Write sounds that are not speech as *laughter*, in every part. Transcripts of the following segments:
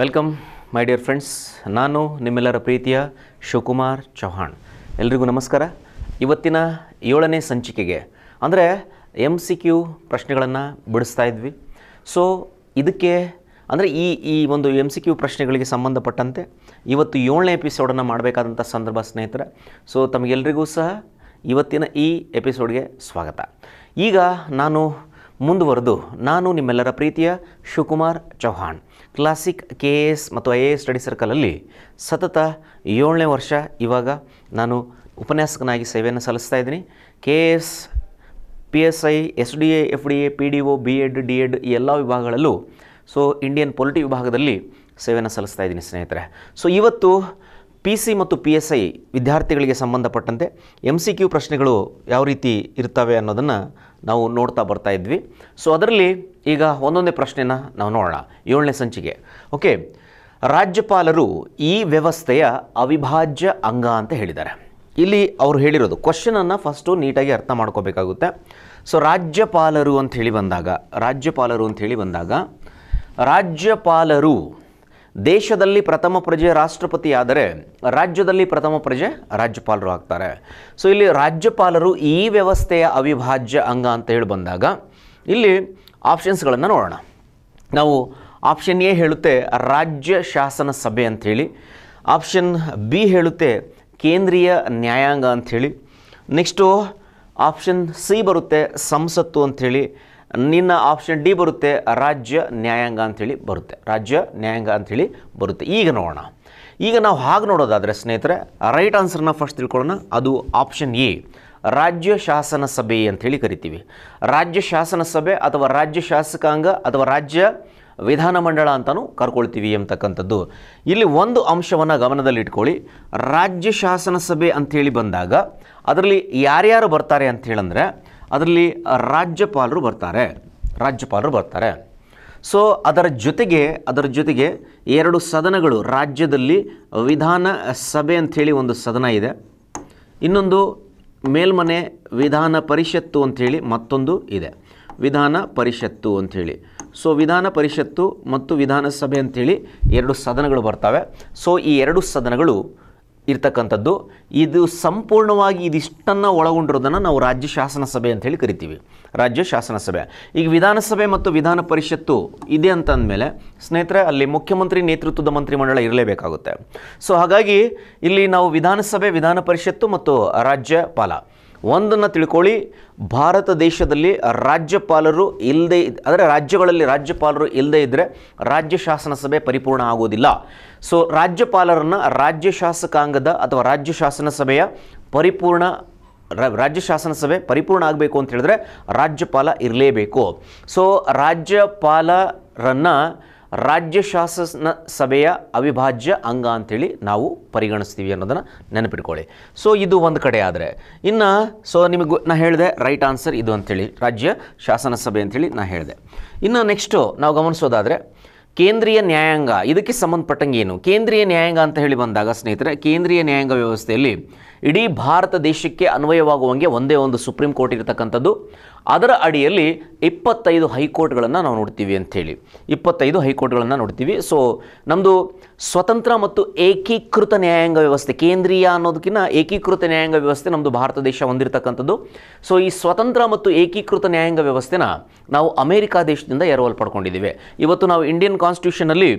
welcome my dear friends ನಾನು ನಿಮ್ಮೆಲ್ಲರ ಪ್ರೀತಿಯ ಶಿವಕುಮಾರ್ ಚೌಹಾಣ್ ಎಲ್ರಿಗೂ ನಮಸ್ಕಾರ ಇವತ್ತಿನ ಏಳನೇ ಸಂಚಿಕೆಗೆ ಅಂದರೆ ಎಮ್ ಸಿ ಕ್ಯೂ ಪ್ರಶ್ನೆಗಳನ್ನು ಬಿಡಿಸ್ತಾ ಇದ್ವಿ ಸೊ ಇದಕ್ಕೆ ಅಂದರೆ ಈ ಈ ಒಂದು ಎಮ್ ಸಿ ಕ್ಯೂ ಪ್ರಶ್ನೆಗಳಿಗೆ ಸಂಬಂಧಪಟ್ಟಂತೆ ಇವತ್ತು ಏಳನೇ ಎಪಿಸೋಡನ್ನು ಮಾಡಬೇಕಾದಂಥ ಸಂದರ್ಭ ಸ್ನೇಹಿತರೆ ಸೊ ತಮಗೆಲ್ರಿಗೂ ಸಹ ಇವತ್ತಿನ ಈ ಎಪಿಸೋಡ್ಗೆ ಸ್ವಾಗತ ಈಗ ನಾನು ಮುಂದುವರೆದು ನಾನು ನಿಮ್ಮೆಲ್ಲರ ಪ್ರೀತಿಯ Shivakumar Chauhan classic K A S ಮತ್ತು ಐ ಎ ಎಸ್ ಸ್ಟಡಿ ಸರ್ಕಲಲ್ಲಿ ಸತತ ಏಳನೇ ವರ್ಷ ಇವಾಗ ನಾನು ಉಪನ್ಯಾಸಕನಾಗಿ ಸೇವೆಯನ್ನು ಸಲ್ಲಿಸ್ತಾ ಇದ್ದೀನಿ K A S P S I S D A F D A P D O B Ed D Ed ಈ ಎಲ್ಲ ವಿಭಾಗಗಳಲ್ಲೂ ಸೊ ಇಂಡಿಯನ್ ಪೊಲಿಟಿ ವಿಭಾಗದಲ್ಲಿ ಸೇವೆಯನ್ನು ಸಲ್ಲಿಸ್ತಾ ಇದ್ದೀನಿ ಸ್ನೇಹಿತರೆ ಸೊ ಇವತ್ತು ಪಿ ಸಿ ಮತ್ತು ಪಿ ಎಸ್ ಐ ವಿದ್ಯಾರ್ಥಿಗಳಿಗೆ ಸಂಬಂಧಪಟ್ಟಂತೆ ಎಮ್ ಸಿ ಕ್ಯೂ ಪ್ರಶ್ನೆಗಳು ಯಾವ ರೀತಿ ಇರ್ತವೆ ಅನ್ನೋದನ್ನು ನಾವು ನೋಡ್ತಾ ಬರ್ತಾ ಇದ್ವಿ ಸೊ ಅದರಲ್ಲಿ ಈಗ ಒಂದೊಂದೇ ಪ್ರಶ್ನೆನ ನಾವು ನೋಡೋಣ ಏಳನೇ ಸಂಚಿಕೆ ಓಕೆ ರಾಜ್ಯಪಾಲರು ಈ ವ್ಯವಸ್ಥೆಯ ಅವಿಭಾಜ್ಯ ಅಂಗ ಅಂತ ಹೇಳಿದ್ದಾರೆ ಇಲ್ಲಿ ಅವರು ಹೇಳಿರೋದು ಕ್ವಶನನ್ನು ಫಸ್ಟು ನೀಟಾಗಿ ಅರ್ಥ ಮಾಡ್ಕೋಬೇಕಾಗುತ್ತೆ ಸೊ ರಾಜ್ಯಪಾಲರು ಅಂತ ಹೇಳಿ ಬಂದಾಗ ರಾಜ್ಯಪಾಲರು ಅಂತ ಹೇಳಿ ಬಂದಾಗ ರಾಜ್ಯಪಾಲರು ದೇಶದಲ್ಲಿ ಪ್ರಥಮ ಪ್ರಜೆ ರಾಷ್ಟ್ರಪತಿ ಆದರೆ ರಾಜ್ಯದಲ್ಲಿ ಪ್ರಥಮ ಪ್ರಜೆ ರಾಜ್ಯಪಾಲರು ಆಗ್ತಾರೆ ಸೊ ಇಲ್ಲಿ ರಾಜ್ಯಪಾಲರು ಈ ವ್ಯವಸ್ಥೆಯ ಅವಿಭಾಜ್ಯ ಅಂಗ ಅಂತ ಹೇಳಿ ಬಂದಾಗ ಇಲ್ಲಿ ಆಪ್ಷನ್ಸ್ಗಳನ್ನು ನೋಡೋಣ ನಾವು ಆಪ್ಷನ್ ಎ ಹೇಳುತ್ತೆ ರಾಜ್ಯ ಶಾಸನ ಸಭೆ ಅಂಥೇಳಿ ಆಪ್ಷನ್ ಬಿ ಹೇಳುತ್ತೆ ಕೇಂದ್ರೀಯ ನ್ಯಾಯಾಂಗ ಅಂಥೇಳಿ ನೆಕ್ಸ್ಟು ಆಪ್ಷನ್ ಸಿ ಬರುತ್ತೆ ಸಂಸತ್ತು ಅಂಥೇಳಿ ನಿನ್ನ ಆಪ್ಷನ್ ಡಿ ಬರುತ್ತೆ ರಾಜ್ಯ ನ್ಯಾಯಾಂಗ ಅಂಥೇಳಿ ಬರುತ್ತೆ ರಾಜ್ಯ ನ್ಯಾಯಾಂಗ ಅಂಥೇಳಿ ಬರುತ್ತೆ ಈಗ ನೋಡೋಣ ಈಗ ನಾವು ಹಾಗೆ ನೋಡೋದಾದರೆ ಸ್ನೇಹಿತರೆ ರೈಟ್ ಆನ್ಸರ್ನ ಫಸ್ಟ್ ತಿಳ್ಕೊಳ್ಳೋಣ ಅದು ಆಪ್ಷನ್ ಎ ರಾಜ್ಯ ಶಾಸನ ಸಭೆ ಅಂಥೇಳಿ ಕರಿತೀವಿ ರಾಜ್ಯ ಶಾಸನ ಸಭೆ ಅಥವಾ ರಾಜ್ಯ ಶಾಸಕಾಂಗ ಅಥವಾ ರಾಜ್ಯ ವಿಧಾನಮಂಡಳ ಅಂತಲೂ ಕರ್ಕೊಳ್ತೀವಿ ಎಂಬತಕ್ಕಂಥದ್ದು ಇಲ್ಲಿ ಒಂದು ಅಂಶವನ್ನು ಗಮನದಲ್ಲಿಟ್ಕೊಳ್ಳಿ ರಾಜ್ಯ ಶಾಸನ ಸಭೆ ಅಂಥೇಳಿ ಬಂದಾಗ ಅದರಲ್ಲಿ ಯಾರ್ಯಾರು ಬರ್ತಾರೆ ಅಂತ ಅದರಲ್ಲಿ ರಾಜ್ಯಪಾಲರು ಬರ್ತಾರೆ ರಾಜ್ಯಪಾಲರು ಬರ್ತಾರೆ ಸೊ ಅದರ ಜೊತೆಗೆ ಅದರ ಜೊತೆಗೆ ಎರಡು ಸದನಗಳು ರಾಜ್ಯದಲ್ಲಿ ವಿಧಾನ ಸಭೆ ಅಂಥೇಳಿ ಒಂದು ಸದನ ಇದೆ ಇನ್ನೊಂದು ಮೇಲ್ಮನೆ ವಿಧಾನ ಪರಿಷತ್ತು ಅಂಥೇಳಿ ಮತ್ತೊಂದು ಇದೆ ವಿಧಾನ ಪರಿಷತ್ತು ಅಂಥೇಳಿ ಸೊ ವಿಧಾನ ಪರಿಷತ್ತು ಮತ್ತು ವಿಧಾನಸಭೆ ಅಂಥೇಳಿ ಎರಡು ಸದನಗಳು ಬರ್ತವೆ ಸೊ ಈ ಎರಡು ಸದನಗಳು ಇರ್ತಕ್ಕಂಥದ್ದು ಇದು ಸಂಪೂರ್ಣವಾಗಿ ಇದಿಷ್ಟನ್ನು ಒಳಗೊಂಡಿರೋದನ್ನು ನಾವು ರಾಜ್ಯ ಶಾಸನ ಸಭೆ ಅಂತ ಹೇಳಿ ಕರಿತೀವಿ ರಾಜ್ಯ ಶಾಸನ ಸಭೆ ಈಗ ವಿಧಾನಸಭೆ ಮತ್ತು ವಿಧಾನ ಪರಿಷತ್ತು ಇದೆ ಅಂತ ಅಂದಮೇಲೆ ಸ್ನೇಹಿತರೆ ಅಲ್ಲಿ ಮುಖ್ಯಮಂತ್ರಿ ನೇತೃತ್ವದ ಮಂತ್ರಿಮಂಡಲ ಇರಲೇಬೇಕಾಗುತ್ತೆ ಸೊ ಹಾಗಾಗಿ ಇಲ್ಲಿ ನಾವು ವಿಧಾನಸಭೆ ವಿಧಾನ ಪರಿಷತ್ತು ಮತ್ತು ರಾಜ್ಯಪಾಲ ಒಂದನ್ನು ತಿಳ್ಕೊಳ್ಳಿ ಭಾರತ ದೇಶದಲ್ಲಿ ರಾಜ್ಯಪಾಲರು ಇಲ್ಲದೆ ಅಂದರೆ ರಾಜ್ಯಗಳಲ್ಲಿ ರಾಜ್ಯಪಾಲರು ಇಲ್ಲದೇ ಇದ್ದರೆ ರಾಜ್ಯ ಶಾಸನ ಸಭೆ ಪರಿಪೂರ್ಣ ಆಗೋದಿಲ್ಲ ಸೊ ರಾಜ್ಯಪಾಲರನ್ನು ರಾಜ್ಯ ಶಾಸಕಾಂಗದ ಅಥವಾ ರಾಜ್ಯ ಶಾಸನ ಸಭೆಯ ಪರಿಪೂರ್ಣ ರಾಜ್ಯ ಶಾಸನ ಸಭೆ ಪರಿಪೂರ್ಣ ಆಗಬೇಕು ಅಂತ ಹೇಳಿದ್ರೆ ರಾಜ್ಯಪಾಲ ಇರಲೇಬೇಕು ಸೊ ರಾಜ್ಯಪಾಲರನ್ನು ರಾಜ್ಯ ಶಾಸನ ಸಭೆಯ ಅವಿಭಾಜ್ಯ ಅಂಗ ಅಂಥೇಳಿ ನಾವು ಪರಿಗಣಿಸ್ತೀವಿ ಅನ್ನೋದನ್ನು ನೆನಪಿಟ್ಕೊಳ್ಳಿ ಸೊ ಇದು ಒಂದು ಕಡೆ ಆದರೆ ಇನ್ನು ಸೊ ನಿಮಗೆ ನಾನು ಹೇಳಿದೆ ರೈಟ್ ಆನ್ಸರ್ ಇದು ಅಂಥೇಳಿ ರಾಜ್ಯ ಶಾಸನ ಸಭೆ ಅಂಥೇಳಿ ನಾನು ಹೇಳಿದೆ ಇನ್ನು ನೆಕ್ಸ್ಟು ನಾವು ಗಮನಿಸೋದಾದರೆ ಕೇಂದ್ರೀಯ ನ್ಯಾಯಾಂಗ ಇದಕ್ಕೆ ಸಂಬಂಧಪಟ್ಟಂಗೆ ಏನು ಕೇಂದ್ರೀಯ ನ್ಯಾಯಾಂಗ ಅಂತ ಹೇಳಿ ಬಂದಾಗ ಸ್ನೇಹಿತರೆ ಕೇಂದ್ರೀಯ ನ್ಯಾಯಾಂಗ ವ್ಯವಸ್ಥೆಯಲ್ಲಿ ಇಡೀ ಭಾರತ ದೇಶಕ್ಕೆ ಅನ್ವಯವಾಗುವಂಗೆ ಒಂದೇ ಒಂದು ಸುಪ್ರೀಂ ಕೋರ್ಟ್ ಇರತಕ್ಕಂಥದ್ದು ಅದರ ಅಡಿಯಲ್ಲಿ ಇಪ್ಪತ್ತೈದು ಹೈಕೋರ್ಟ್ಗಳನ್ನು ನಾವು ನೋಡ್ತೀವಿ ಅಂಥೇಳಿ ಇಪ್ಪತ್ತೈದು ಹೈಕೋರ್ಟ್ಗಳನ್ನು ನೋಡ್ತೀವಿ ಸೊ ನಮ್ಮದು ಸ್ವತಂತ್ರ ಮತ್ತು ಏಕೀಕೃತ ನ್ಯಾಯಾಂಗ ವ್ಯವಸ್ಥೆ ಕೇಂದ್ರೀಯ ಅನ್ನೋದಕ್ಕಿಂತ ಏಕೀಕೃತ ನ್ಯಾಯಾಂಗ ವ್ಯವಸ್ಥೆ ನಮ್ಮದು ಭಾರತ ದೇಶ ಹೊಂದಿರತಕ್ಕಂಥದ್ದು ಸೊ ಈ ಸ್ವತಂತ್ರ ಮತ್ತು ಏಕೀಕೃತ ನ್ಯಾಯಾಂಗ ವ್ಯವಸ್ಥೆನ ನಾವು ಅಮೇರಿಕಾ ದೇಶದಿಂದ ಎರವಲ್ ಪಡ್ಕೊಂಡಿದ್ದೇವೆ ಇವತ್ತು ನಾವು ಇಂಡಿಯನ್ ಕಾನ್ಸ್ಟಿಟ್ಯೂಷನಲ್ಲಿ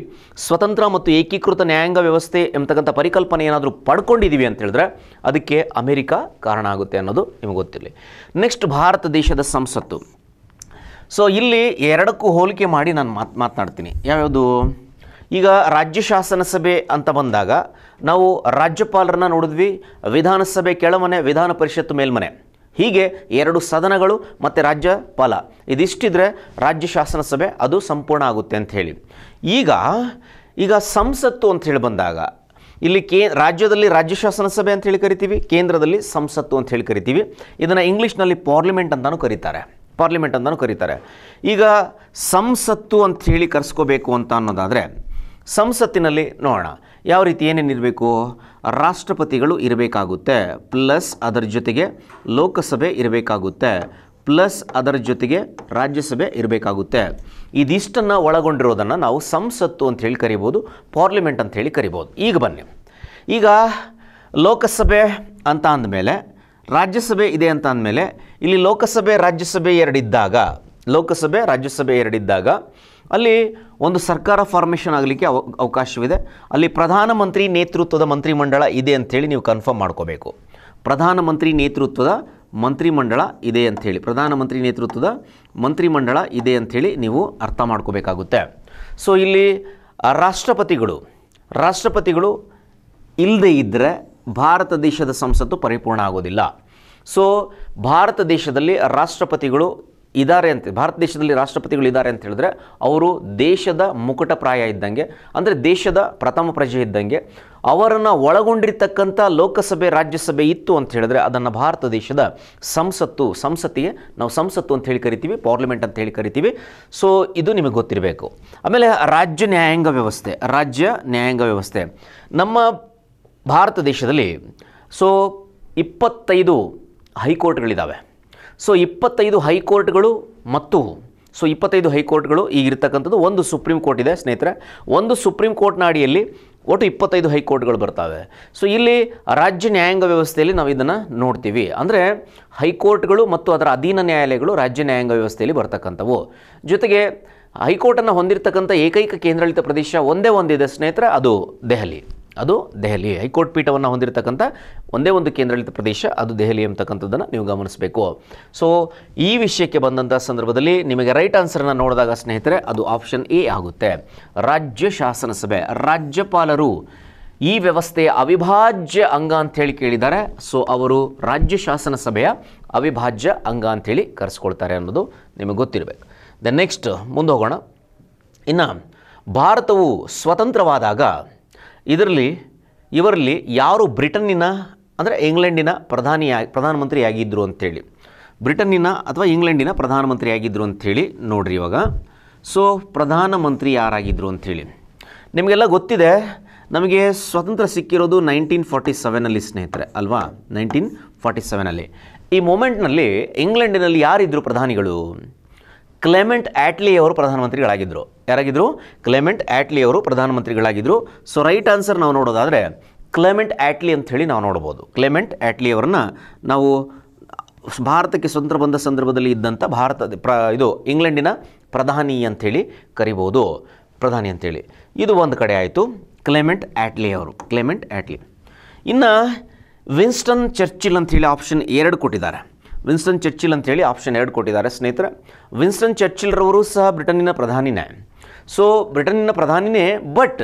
ಸ್ವತಂತ್ರ ಮತ್ತು ಏಕೀಕೃತ ನ್ಯಾಯಾಂಗ ವ್ಯವಸ್ಥೆ ಎಂಬತಕ್ಕಂಥ ಪರಿಕಲ್ಪನೆ ಏನಾದರೂ ಪಡ್ಕೊಂಡಿದ್ದೀವಿ ಅಂತ ಹೇಳಿದ್ರೆ ಅದಕ್ಕೆ ಅಮೇರಿಕಾ ಕಾರಣ ಆಗುತ್ತೆ ಅನ್ನೋದು ನಿಮಗೆ ಗೊತ್ತಿರಲಿ ನೆಕ್ಸ್ಟ್ ಭಾರತ ದೇಶದ ಸಂಸತ್ತು ಸೊ ಇಲ್ಲಿ ಎರಡಕ್ಕೂ ಹೋಲಿಕೆ ಮಾಡಿ ನಾನು ಮಾತು ಮಾತನಾಡ್ತೀನಿ ಯಾವ್ಯಾವುದು ಈಗ ರಾಜ್ಯ ಶಾಸನ ಸಭೆ ಅಂತ ಬಂದಾಗ ನಾವು ರಾಜ್ಯಪಾಲರನ್ನ ನೋಡಿದ್ವಿ ವಿಧಾನಸಭೆ ಕೆಳಮನೆ ವಿಧಾನ ಪರಿಷತ್ತು ಮೇಲ್ಮನೆ ಹೀಗೆ ಎರಡು ಸದನಗಳು ಮತ್ತು ರಾಜ್ಯಪಾಲ ಇದಿಷ್ಟಿದ್ರೆ ರಾಜ್ಯ ಶಾಸನ ಸಭೆ ಅದು ಸಂಪೂರ್ಣ ಆಗುತ್ತೆ ಅಂತ ಹೇಳಿ ಈಗ ಈಗ ಸಂಸತ್ತು ಅಂತ ಹೇಳಿ ಬಂದಾಗ ಇಲ್ಲಿ ಕೇ ರಾಜ್ಯದಲ್ಲಿ ರಾಜ್ಯ ಶಾಸನ ಸಭೆ ಅಂತ ಹೇಳಿ ಕರಿತೀವಿ ಕೇಂದ್ರದಲ್ಲಿ ಸಂಸತ್ತು ಅಂತ ಹೇಳಿ ಕರಿತೀವಿ ಇದನ್ನು ಇಂಗ್ಲೀಷ್ನಲ್ಲಿ ಪಾರ್ಲಿಮೆಂಟ್ ಅಂತಲೂ ಕರೀತಾರೆ ಪಾರ್ಲಿಮೆಂಟ್ ಅಂತಲೂ ಕರೀತಾರೆ ಈಗ ಸಂಸತ್ತು ಅಂತ ಹೇಳಿ ಕರೆಸ್ಕೋಬೇಕು ಅಂತ ಅನ್ನೋದಾದರೆ ಸಂಸತ್ತಿನಲ್ಲಿ ನೋಡೋಣ ಯಾವ ರೀತಿ ಇರಬೇಕು ರಾಷ್ಟ್ರಪತಿಗಳು ಇರಬೇಕಾಗುತ್ತೆ ಪ್ಲಸ್ ಅದರ ಜೊತೆಗೆ ಲೋಕಸಭೆ ಇರಬೇಕಾಗುತ್ತೆ ಪ್ಲಸ್ ಅದರ ಜೊತೆಗೆ ರಾಜ್ಯಸಭೆ ಇರಬೇಕಾಗುತ್ತೆ ಇದಿಷ್ಟನ್ನು ಒಳಗೊಂಡಿರೋದನ್ನು ನಾವು ಸಂಸತ್ತು ಅಂತ ಹೇಳಿ ಕರಿಬೋದು ಪಾರ್ಲಿಮೆಂಟ್ ಅಂತ ಹೇಳಿ ಕರಿಬೋದು ಈಗ ಬನ್ನಿ ಈಗ ಲೋಕಸಭೆ ಅಂತ ಅಂದಮೇಲೆ ರಾಜ್ಯಸಭೆ ಇದೆ ಅಂತ ಅಂದಮೇಲೆ ಇಲ್ಲಿ ಲೋಕಸಭೆ ರಾಜ್ಯಸಭೆ ಎರಡಿದ್ದಾಗ ಲೋಕಸಭೆ ರಾಜ್ಯಸಭೆ ಎರಡಿದ್ದಾಗ ಅಲ್ಲಿ ಒಂದು ಸರ್ಕಾರ ಫಾರ್ಮೇಷನ್ ಆಗಲಿಕ್ಕೆ ಅವ ಅವಕಾಶವಿದೆ ಅಲ್ಲಿ ಪ್ರಧಾನಮಂತ್ರಿ ನೇತೃತ್ವದ ಮಂತ್ರಿಮಂಡಳ ಇದೆ ಅಂಥೇಳಿ ನೀವು ಕನ್ಫರ್ಮ್ ಮಾಡ್ಕೋಬೇಕು ಪ್ರಧಾನಮಂತ್ರಿ ನೇತೃತ್ವದ ಮಂತ್ರಿಮಂಡಳ ಇದೆ ಅಂಥೇಳಿ ಪ್ರಧಾನಮಂತ್ರಿ ನೇತೃತ್ವದ ಮಂತ್ರಿಮಂಡಳ ಇದೆ ಅಂಥೇಳಿ ನೀವು ಅರ್ಥ ಮಾಡ್ಕೋಬೇಕಾಗುತ್ತೆ ಸೊ ಇಲ್ಲಿ ರಾಷ್ಟ್ರಪತಿಗಳು ರಾಷ್ಟ್ರಪತಿಗಳು ಇಲ್ಲದೇ ಇದ್ದರೆ ಭಾರತ ದೇಶದ ಸಂಸತ್ತು ಪರಿಪೂರ್ಣ ಆಗೋದಿಲ್ಲ ಸೊ ಭಾರತ ದೇಶದಲ್ಲಿ ರಾಷ್ಟ್ರಪತಿಗಳು ಇದ್ದಾರೆ ಅಂತ ಭಾರತ ದೇಶದಲ್ಲಿ ರಾಷ್ಟ್ರಪತಿಗಳು ಇದ್ದಾರೆ ಅಂತ ಹೇಳಿದ್ರೆ ಅವರು ದೇಶದ ಪ್ರಾಯ ಇದ್ದಂಗೆ ಅಂದರೆ ದೇಶದ ಪ್ರಥಮ ಪ್ರಜೆ ಇದ್ದಂಗೆ ಅವರನ್ನು ಒಳಗೊಂಡಿರ್ತಕ್ಕಂಥ ಲೋಕಸಭೆ ರಾಜ್ಯಸಭೆ ಇತ್ತು ಅಂತ ಹೇಳಿದ್ರೆ ಅದನ್ನು ಭಾರತ ದೇಶದ ಸಂಸತ್ತು ಸಂಸತ್ತಿಗೆ ನಾವು ಸಂಸತ್ತು ಅಂತ ಹೇಳಿ ಕರಿತೀವಿ ಪಾರ್ಲಿಮೆಂಟ್ ಅಂತ ಹೇಳಿ ಕರಿತೀವಿ ಸೊ ಇದು ನಿಮಗೆ ಗೊತ್ತಿರಬೇಕು ಆಮೇಲೆ ರಾಜ್ಯ ನ್ಯಾಯಾಂಗ ವ್ಯವಸ್ಥೆ ರಾಜ್ಯ ನ್ಯಾಯಾಂಗ ವ್ಯವಸ್ಥೆ ನಮ್ಮ ಭಾರತ ದೇಶದಲ್ಲಿ ಸೊ ಇಪ್ಪತ್ತೈದು ಹೈಕೋರ್ಟ್ಗಳಿದ್ದಾವೆ ಸೊ ಇಪ್ಪತ್ತೈದು ಹೈಕೋರ್ಟ್ಗಳು ಮತ್ತು ಸೊ ಇಪ್ಪತ್ತೈದು ಹೈಕೋರ್ಟ್ಗಳು ಈಗಿರ್ತಕ್ಕಂಥದ್ದು ಒಂದು ಸುಪ್ರೀಂ ಕೋರ್ಟ್ ಇದೆ ಸ್ನೇಹಿತರೆ ಒಂದು ಸುಪ್ರೀಂ ಕೋರ್ಟ್ನ ಅಡಿಯಲ್ಲಿ ಒಟ್ಟು ಇಪ್ಪತ್ತೈದು ಹೈಕೋರ್ಟ್ಗಳು ಬರ್ತವೆ ಸೊ ಇಲ್ಲಿ ರಾಜ್ಯ ನ್ಯಾಯಾಂಗ ವ್ಯವಸ್ಥೆಯಲ್ಲಿ ನಾವು ಇದನ್ನು ನೋಡ್ತೀವಿ ಅಂದರೆ ಹೈಕೋರ್ಟ್ಗಳು ಮತ್ತು ಅದರ ಅಧೀನ ನ್ಯಾಯಾಲಯಗಳು ರಾಜ್ಯ ನ್ಯಾಯಾಂಗ ವ್ಯವಸ್ಥೆಯಲ್ಲಿ ಬರ್ತಕ್ಕಂಥವು ಜೊತೆಗೆ ಹೈಕೋರ್ಟನ್ನು ಹೊಂದಿರತಕ್ಕಂಥ ಏಕೈಕ ಕೇಂದ್ರಾಡಳಿತ ಪ್ರದೇಶ ಒಂದೇ ಒಂದಿದೆ ಸ್ನೇಹಿತರೆ ಅದು ದೆಹಲಿ ಅದು ದೆಹಲಿ ಹೈಕೋರ್ಟ್ ಪೀಠವನ್ನು ಹೊಂದಿರತಕ್ಕಂಥ ಒಂದೇ ಒಂದು ಕೇಂದ್ರಾಡಳಿತ ಪ್ರದೇಶ ಅದು ದೆಹಲಿ ಅಂತಕ್ಕಂಥದ್ದನ್ನು ನೀವು ಗಮನಿಸಬೇಕು ಸೊ ಈ ವಿಷಯಕ್ಕೆ ಬಂದಂಥ ಸಂದರ್ಭದಲ್ಲಿ ನಿಮಗೆ ರೈಟ್ ಆನ್ಸರನ್ನು ನೋಡಿದಾಗ ಸ್ನೇಹಿತರೆ ಅದು ಆಪ್ಷನ್ ಎ ಆಗುತ್ತೆ ರಾಜ್ಯ ಶಾಸನ ಸಭೆ ರಾಜ್ಯಪಾಲರು ಈ ವ್ಯವಸ್ಥೆಯ ಅವಿಭಾಜ್ಯ ಅಂಗ ಅಂಥೇಳಿ ಕೇಳಿದ್ದಾರೆ ಸೊ ಅವರು ರಾಜ್ಯ ಶಾಸನ ಸಭೆಯ ಅವಿಭಾಜ್ಯ ಅಂಗ ಅಂಥೇಳಿ ಕರೆಸ್ಕೊಳ್ತಾರೆ ಅನ್ನೋದು ನಿಮಗೆ ಗೊತ್ತಿರಬೇಕು ದೆನ್ ನೆಕ್ಸ್ಟ್ ಮುಂದೆ ಹೋಗೋಣ ಇನ್ನು ಭಾರತವು ಸ್ವತಂತ್ರವಾದಾಗ ಇದರಲ್ಲಿ ಇವರಲ್ಲಿ ಯಾರು ಬ್ರಿಟನ್ನಿನ ಅಂದರೆ ಇಂಗ್ಲೆಂಡಿನ ಪ್ರಧಾನಿಯಾಗಿ ಪ್ರಧಾನಮಂತ್ರಿಯಾಗಿದ್ದರು ಅಂಥೇಳಿ ಬ್ರಿಟನ್ನಿನ ಅಥವಾ ಇಂಗ್ಲೆಂಡಿನ ಪ್ರಧಾನಮಂತ್ರಿಯಾಗಿದ್ದರು ಅಂಥೇಳಿ ನೋಡ್ರಿ ಇವಾಗ ಸೊ ಪ್ರಧಾನಮಂತ್ರಿ ಯಾರಾಗಿದ್ದರು ಅಂಥೇಳಿ ನಿಮಗೆಲ್ಲ ಗೊತ್ತಿದೆ ನಮಗೆ ಸ್ವತಂತ್ರ ಸಿಕ್ಕಿರೋದು ನೈನ್ಟೀನ್ ಫಾರ್ಟಿ ಸೆವೆನಲ್ಲಿ ಸ್ನೇಹಿತರೆ ಅಲ್ವಾ ನೈನ್ಟೀನ್ ಫಾರ್ಟಿ ಸೆವೆನಲ್ಲಿ ಈ ಮೂಮೆಂಟ್ನಲ್ಲಿ ಇಂಗ್ಲೆಂಡಿನಲ್ಲಿ ಯಾರಿದ್ದರು ಪ್ರಧಾನಿಗಳು ಕ್ಲೆಮೆಂಟ್ ಆಟ್ಲಿ ಅವರು ಪ್ರಧಾನಮಂತ್ರಿಗಳಾಗಿದ್ದರು ಯಾರಾಗಿದ್ದರು ಕ್ಲೆಮೆಂಟ್ ಆಟ್ಲಿ ಅವರು ಪ್ರಧಾನಮಂತ್ರಿಗಳಾಗಿದ್ದರು ಸೊ ರೈಟ್ ಆನ್ಸರ್ ನಾವು ನೋಡೋದಾದರೆ ಕ್ಲೆಮೆಂಟ್ ಆಟ್ಲಿ ಅಂಥೇಳಿ ನಾವು ನೋಡ್ಬೋದು ಕ್ಲೆಮೆಂಟ್ ಆಟ್ಲಿ ಅವರನ್ನು ನಾವು ಭಾರತಕ್ಕೆ ಸ್ವತಂತ್ರ ಬಂದ ಸಂದರ್ಭದಲ್ಲಿ ಇದ್ದಂಥ ಭಾರತ ಪ್ರ ಇದು ಇಂಗ್ಲೆಂಡಿನ ಪ್ರಧಾನಿ ಅಂಥೇಳಿ ಕರಿಬೋದು ಪ್ರಧಾನಿ ಅಂಥೇಳಿ ಇದು ಒಂದು ಕಡೆ ಆಯಿತು ಕ್ಲೆಮೆಂಟ್ ಆಟ್ಲಿ ಅವರು ಕ್ಲೆಮೆಂಟ್ ಆ್ಯಟ್ಲಿ ಇನ್ನು ವಿನ್ಸ್ಟನ್ ಚರ್ಚಿಲ್ ಅಂಥೇಳಿ ಆಪ್ಷನ್ ಎರಡು ಕೊಟ್ಟಿದ್ದಾರೆ ವಿನ್ಸ್ಟನ್ ಚರ್ಚಿಲ್ ಅಂತೇಳಿ ಆಪ್ಷನ್ ಎರಡು ಕೊಟ್ಟಿದ್ದಾರೆ ಸ್ನೇಹಿತರೆ ವಿನ್ಸ್ಟನ್ ಚರ್ಚಿಲ್ರವರು ಸಹ ಬ್ರಿಟನ್ನಿನ ಪ್ರಧಾನಿನೇ ಸೊ ಬ್ರಿಟನ್ನಿನ ಪ್ರಧಾನಿನೇ ಬಟ್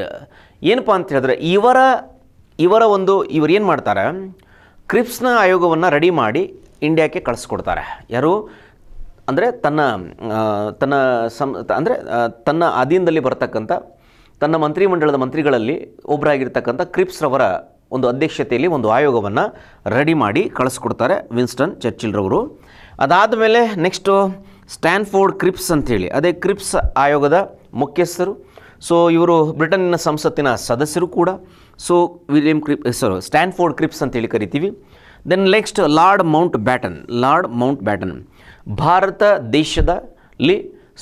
ಏನಪ್ಪ ಅಂತ ಹೇಳಿದ್ರೆ ಇವರ ಇವರ ಒಂದು ಏನು ಮಾಡ್ತಾರೆ ಕ್ರಿಪ್ಸ್ನ ಆಯೋಗವನ್ನು ರೆಡಿ ಮಾಡಿ ಇಂಡಿಯಾಕ್ಕೆ ಕಳಿಸ್ಕೊಡ್ತಾರೆ ಯಾರು ಅಂದರೆ ತನ್ನ ತನ್ನ ಸಂ ಅಂದರೆ ತನ್ನ ಅಧೀನದಲ್ಲಿ ಬರ್ತಕ್ಕಂಥ ತನ್ನ ಮಂತ್ರಿಮಂಡಲದ ಮಂತ್ರಿಗಳಲ್ಲಿ ಒಬ್ಬರಾಗಿರ್ತಕ್ಕಂಥ ಕ್ರಿಪ್ಸ್ರವರ ಒಂದು ಅಧ್ಯಕ್ಷತೆಯಲ್ಲಿ ಒಂದು ಆಯೋಗವನ್ನು ರೆಡಿ ಮಾಡಿ ಕಳಿಸ್ಕೊಡ್ತಾರೆ ವಿನ್ಸ್ಟನ್ ಚರ್ಚಿಲ್ರವರು ಅದಾದ ಮೇಲೆ ನೆಕ್ಸ್ಟು ಸ್ಟ್ಯಾನ್ಫೋರ್ಡ್ ಕ್ರಿಪ್ಸ್ ಅಂಥೇಳಿ ಅದೇ ಕ್ರಿಪ್ಸ್ ಆಯೋಗದ ಮುಖ್ಯಸ್ಥರು ಸೊ ಇವರು ಬ್ರಿಟನ್ನಿನ ಸಂಸತ್ತಿನ ಸದಸ್ಯರು ಕೂಡ so William Cripp sorry eh, Stanford Cripps ಅಂತೇಳಿ ಕರಿತೀವಿ then next Lord Mountbatten Lord Mountbatten Bharat ದೇಶದಲ್ಲಿ